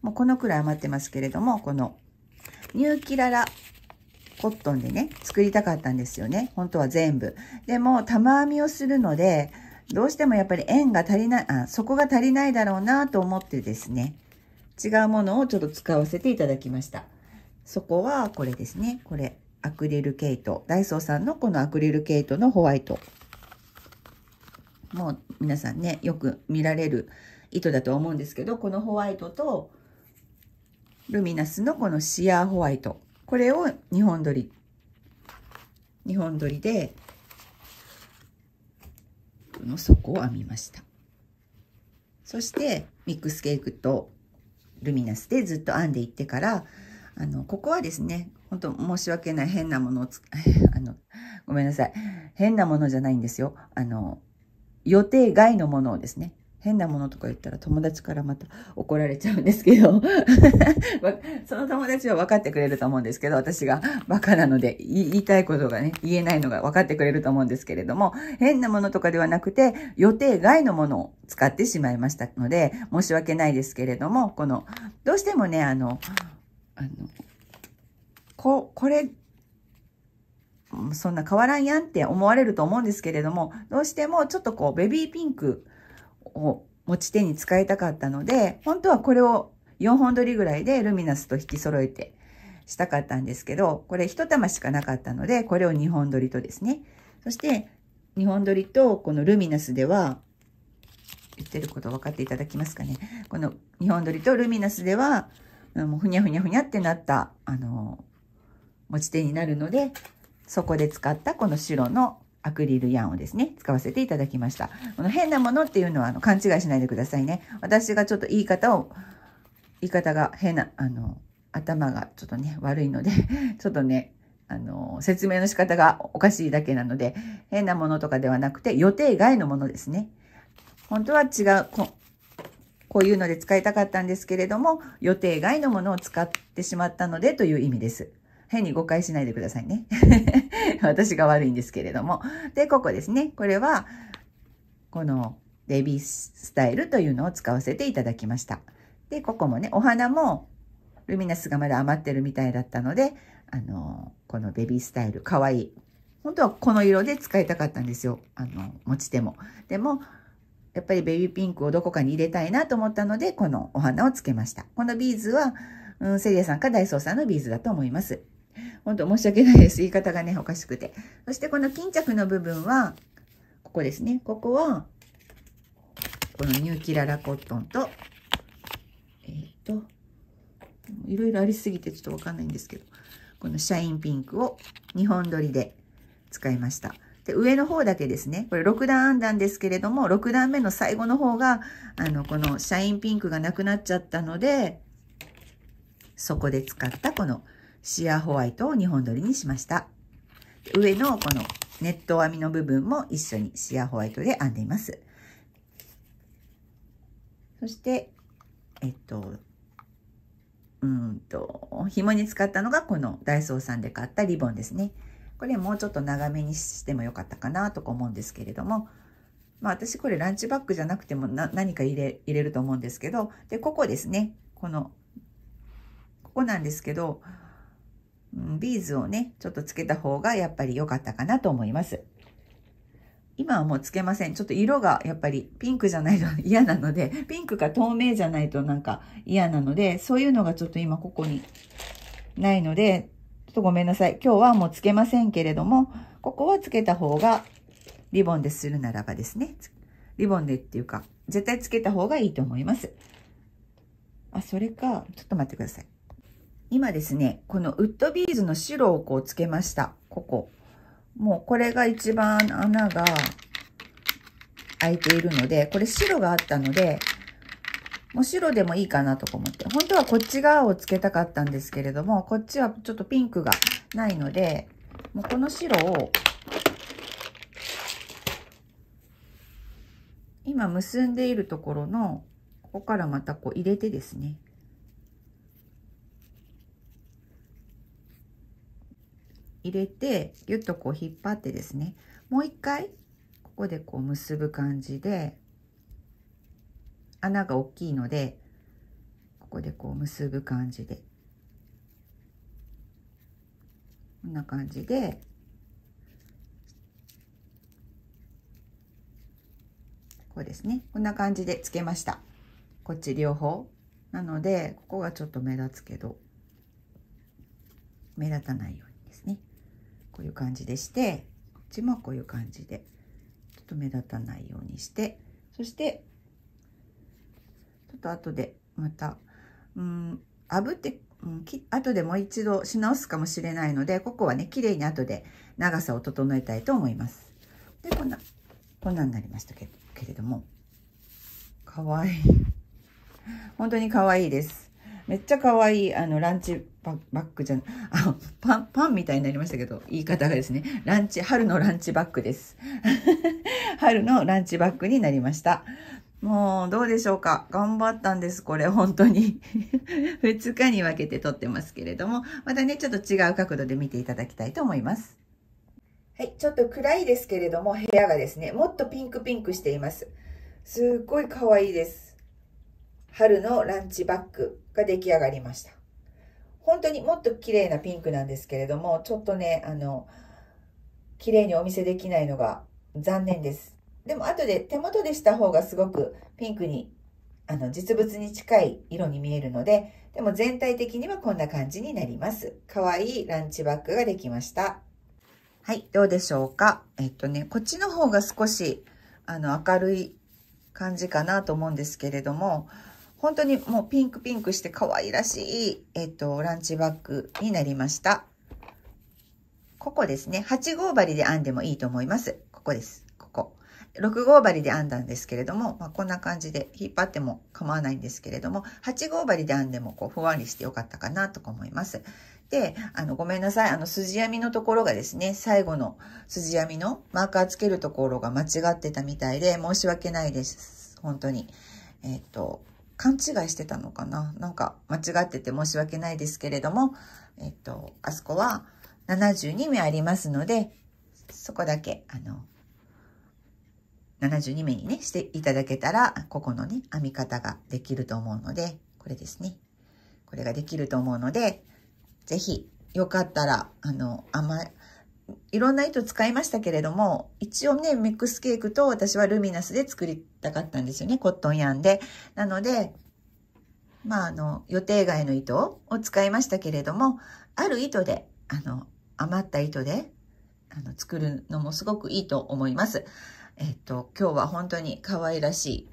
もうこのくらい余ってますけれども、このニューキララコットンでね、作りたかったんですよね。本当は全部。でも、玉編みをするので、どうしてもやっぱり円が足りない、あ、底が足りないだろうなと思ってですね、違うものをちょっと使わせていただきました。そこはこれですね。これ。アクリルケイト。ダイソーさんのこのアクリルケイトのホワイト。もう皆さんね、よく見られる糸だと思うんですけど、このホワイトと、ルミナスのこのシアーホワイト。これを2本どり。2本どりで、この底を編みました。そして、ミックスケーキとルミナスでずっと編んでいってから、あの、ここはですね、本当申し訳ない変なものをつ、あの、ごめんなさい。変なものじゃないんですよ。あの、予定外のものをですね、変なものとか言ったら友達からまた怒られちゃうんですけど その友達は分かってくれると思うんですけど、私がバカなので言いたいことがね、言えないのが分かってくれると思うんですけれども、変なものとかではなくて、予定外のものを使ってしまいましたので、申し訳ないですけれども、この、どうしてもね、あの、あの、こ、これ、そんな変わらんやんって思われると思うんですけれども、どうしてもちょっとこうベビーピンクを持ち手に使いたかったので、本当はこれを4本取りぐらいでルミナスと引き揃えてしたかったんですけど、これ1玉しかなかったので、これを2本取りとですね。そして、2本取りとこのルミナスでは、言ってること分かっていただきますかね。この2本取りとルミナスでは、もうふにゃふにゃふにゃってなった、あの、持ち手になるので、そこで使ったこの白のアクリルヤンをですね、使わせていただきました。この変なものっていうのはあの勘違いしないでくださいね。私がちょっと言い方を、言い方が変な、あの、頭がちょっとね、悪いので ちょっとね、あの、説明の仕方がおかしいだけなので、変なものとかではなくて、予定外のものですね。本当は違う、ここういうので使いたかったんですけれども、予定外のものを使ってしまったのでという意味です。変に誤解しないでくださいね。私が悪いんですけれども。で、ここですね。これは、このベビースタイルというのを使わせていただきました。で、ここもね、お花もルミナスがまだ余ってるみたいだったので、あの、このベビースタイル、かわいい。本当はこの色で使いたかったんですよ。あの、持ち手も。でも、やっぱりベビーピンクをどこかに入れたいなと思ったので、このお花をつけました。このビーズは、うん、セリアさんかダイソーさんのビーズだと思います。本当申し訳ないです。言い方がね、おかしくて。そしてこの巾着の部分は、ここですね。ここは、このニューキララコットンと、えっ、ー、と、いろいろありすぎてちょっとわかんないんですけど、このシャインピンクを2本取りで使いました。で、上の方だけですね。これ6段編んだんですけれども、6段目の最後の方が、あの、このシャインピンクがなくなっちゃったので、そこで使ったこのシアホワイトを2本取りにしました。上のこのネット編みの部分も一緒にシアホワイトで編んでいます。そして、えっと、うんと、紐に使ったのがこのダイソーさんで買ったリボンですね。これもうちょっと長めにしてもよかったかなとか思うんですけれども、まあ私これランチバッグじゃなくても何か入れ入れると思うんですけど、で、ここですね。この、ここなんですけど、ビーズをね、ちょっとつけた方がやっぱり良かったかなと思います。今はもうつけません。ちょっと色がやっぱりピンクじゃないと嫌なので、ピンクか透明じゃないとなんか嫌なので、そういうのがちょっと今ここにないので、ちょっとごめんなさい。今日はもうつけませんけれども、ここはつけた方がリボンでするならばですね。リボンでっていうか、絶対つけた方がいいと思います。あ、それか、ちょっと待ってください。今ですね、このウッドビーズの白をこうつけました。ここ。もうこれが一番穴が開いているので、これ白があったので、もう白でもいいかなとか思って。本当はこっち側をつけたかったんですけれども、こっちはちょっとピンクがないので、もうこの白を、今結んでいるところの、ここからまたこう入れてですね、入れてギュッとこう引っ張ってですねもう一回ここでこう結ぶ感じで穴が大きいのでここでこう結ぶ感じでこんな感じでこうですねこんな感じでつけましたこっち両方なのでここがちょっと目立つけど目立たないようにこういう感じでしてこっちもこういう感じでちょっと目立たないようにしてそしてちょっと後でまたうん炙ってうん、き後でもう一度し直すかもしれないので、ここはね、綺麗に後で長さを整えたいと思います。で、こんな、こんなになりましたけれども。かわいい。本当にかわいいです。めっちゃ可愛い、あの、ランチバッグじゃん、あ、パン、パンみたいになりましたけど、言い方がですね、ランチ、春のランチバッグです。春のランチバッグになりました。もう、どうでしょうか頑張ったんです、これ、本当に。2 日に分けて撮ってますけれども、またね、ちょっと違う角度で見ていただきたいと思います。はい、ちょっと暗いですけれども、部屋がですね、もっとピンクピンクしています。すっごい可愛いです。春のランチバッグ。が出来上がりました。本当にもっと綺麗なピンクなんですけれども、ちょっとね、あの、綺麗にお見せできないのが残念です。でも後で手元でした方がすごくピンクに、あの、実物に近い色に見えるので、でも全体的にはこんな感じになります。可愛いいランチバッグができました。はい、どうでしょうか。えっとね、こっちの方が少し、あの、明るい感じかなと思うんですけれども、本当にもうピンクピンクして可愛らしい、えっと、ランチバッグになりました。ここですね。8号針で編んでもいいと思います。ここです。ここ。6号針で編んだんですけれども、まあ、こんな感じで引っ張っても構わないんですけれども、8号針で編んでもこうふわりしてよかったかなとか思います。で、あの、ごめんなさい。あの、筋編みのところがですね、最後の筋編みのマーカーつけるところが間違ってたみたいで、申し訳ないです。本当に。えっと、勘違いしてたのかななんか間違ってて申し訳ないですけれども、えっと、あそこは72名ありますので、そこだけ、あの、72名にね、していただけたら、ここのね、編み方ができると思うので、これですね。これができると思うので、ぜひ、よかったら、あの、あま、いろんな糸使いましたけれども、一応ね、ミックスケークと私はルミナスで作りたかったんですよね、コットンヤンで。なので、まあ、あの、予定外の糸を使いましたけれども、ある糸で、あの、余った糸で、あの、作るのもすごくいいと思います。えっと、今日は本当に可愛らしい、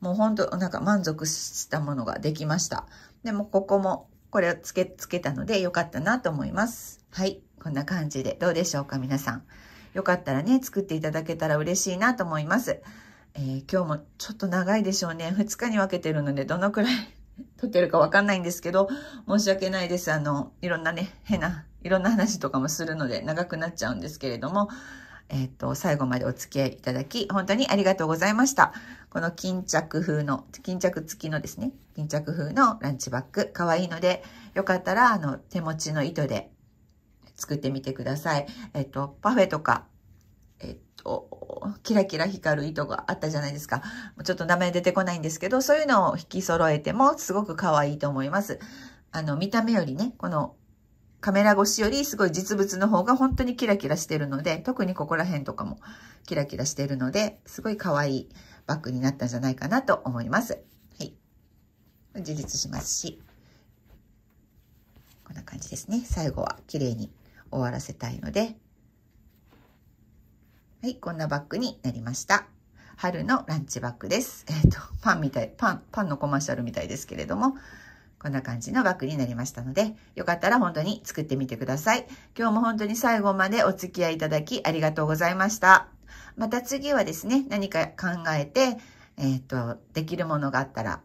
もう本当なんか満足したものができました。でも、ここも、これをつけ、つけたので良かったなと思います。はい。こんな感じでどうでしょうか皆さん。よかったらね、作っていただけたら嬉しいなと思います。えー、今日もちょっと長いでしょうね。2日に分けてるので、どのくらい 撮ってるかわかんないんですけど、申し訳ないです。あの、いろんなね、変な、いろんな話とかもするので、長くなっちゃうんですけれども、えっ、と、最後までお付き合いいただき、本当にありがとうございました。この巾着風の、巾着付きのですね、巾着風のランチバッグ、可愛いので、よかったら、あの、手持ちの糸で作ってみてください。えっと、パフェとか、えっと、キラキラ光る糸があったじゃないですか。ちょっと名前出てこないんですけど、そういうのを引き揃えてもすごく可愛いと思います。あの、見た目よりね、このカメラ越しよりすごい実物の方が本当にキラキラしてるので、特にここら辺とかもキラキラしてるので、すごい可愛いバッグになったんじゃないかなと思います。はい。自立しますし。こんな感じですね。最後は綺麗に終わらせたいので、はい、こんなバッグになりました。春のランチバッグです。えっ、ー、と、パンみたい、パン、パンのコマーシャルみたいですけれども、こんな感じのバッグになりましたので、よかったら本当に作ってみてください。今日も本当に最後までお付き合いいただきありがとうございました。また次はですね、何か考えて、えっ、ー、と、できるものがあったら、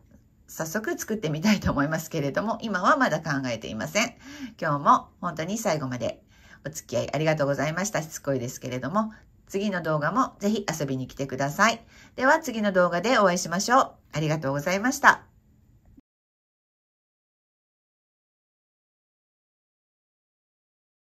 早速作ってみたいと思いますけれども、今はまだ考えていません。今日も本当に最後までお付き合いありがとうございました。しつこいですけれども、次の動画もぜひ遊びに来てください。では次の動画でお会いしましょう。ありがとうございました。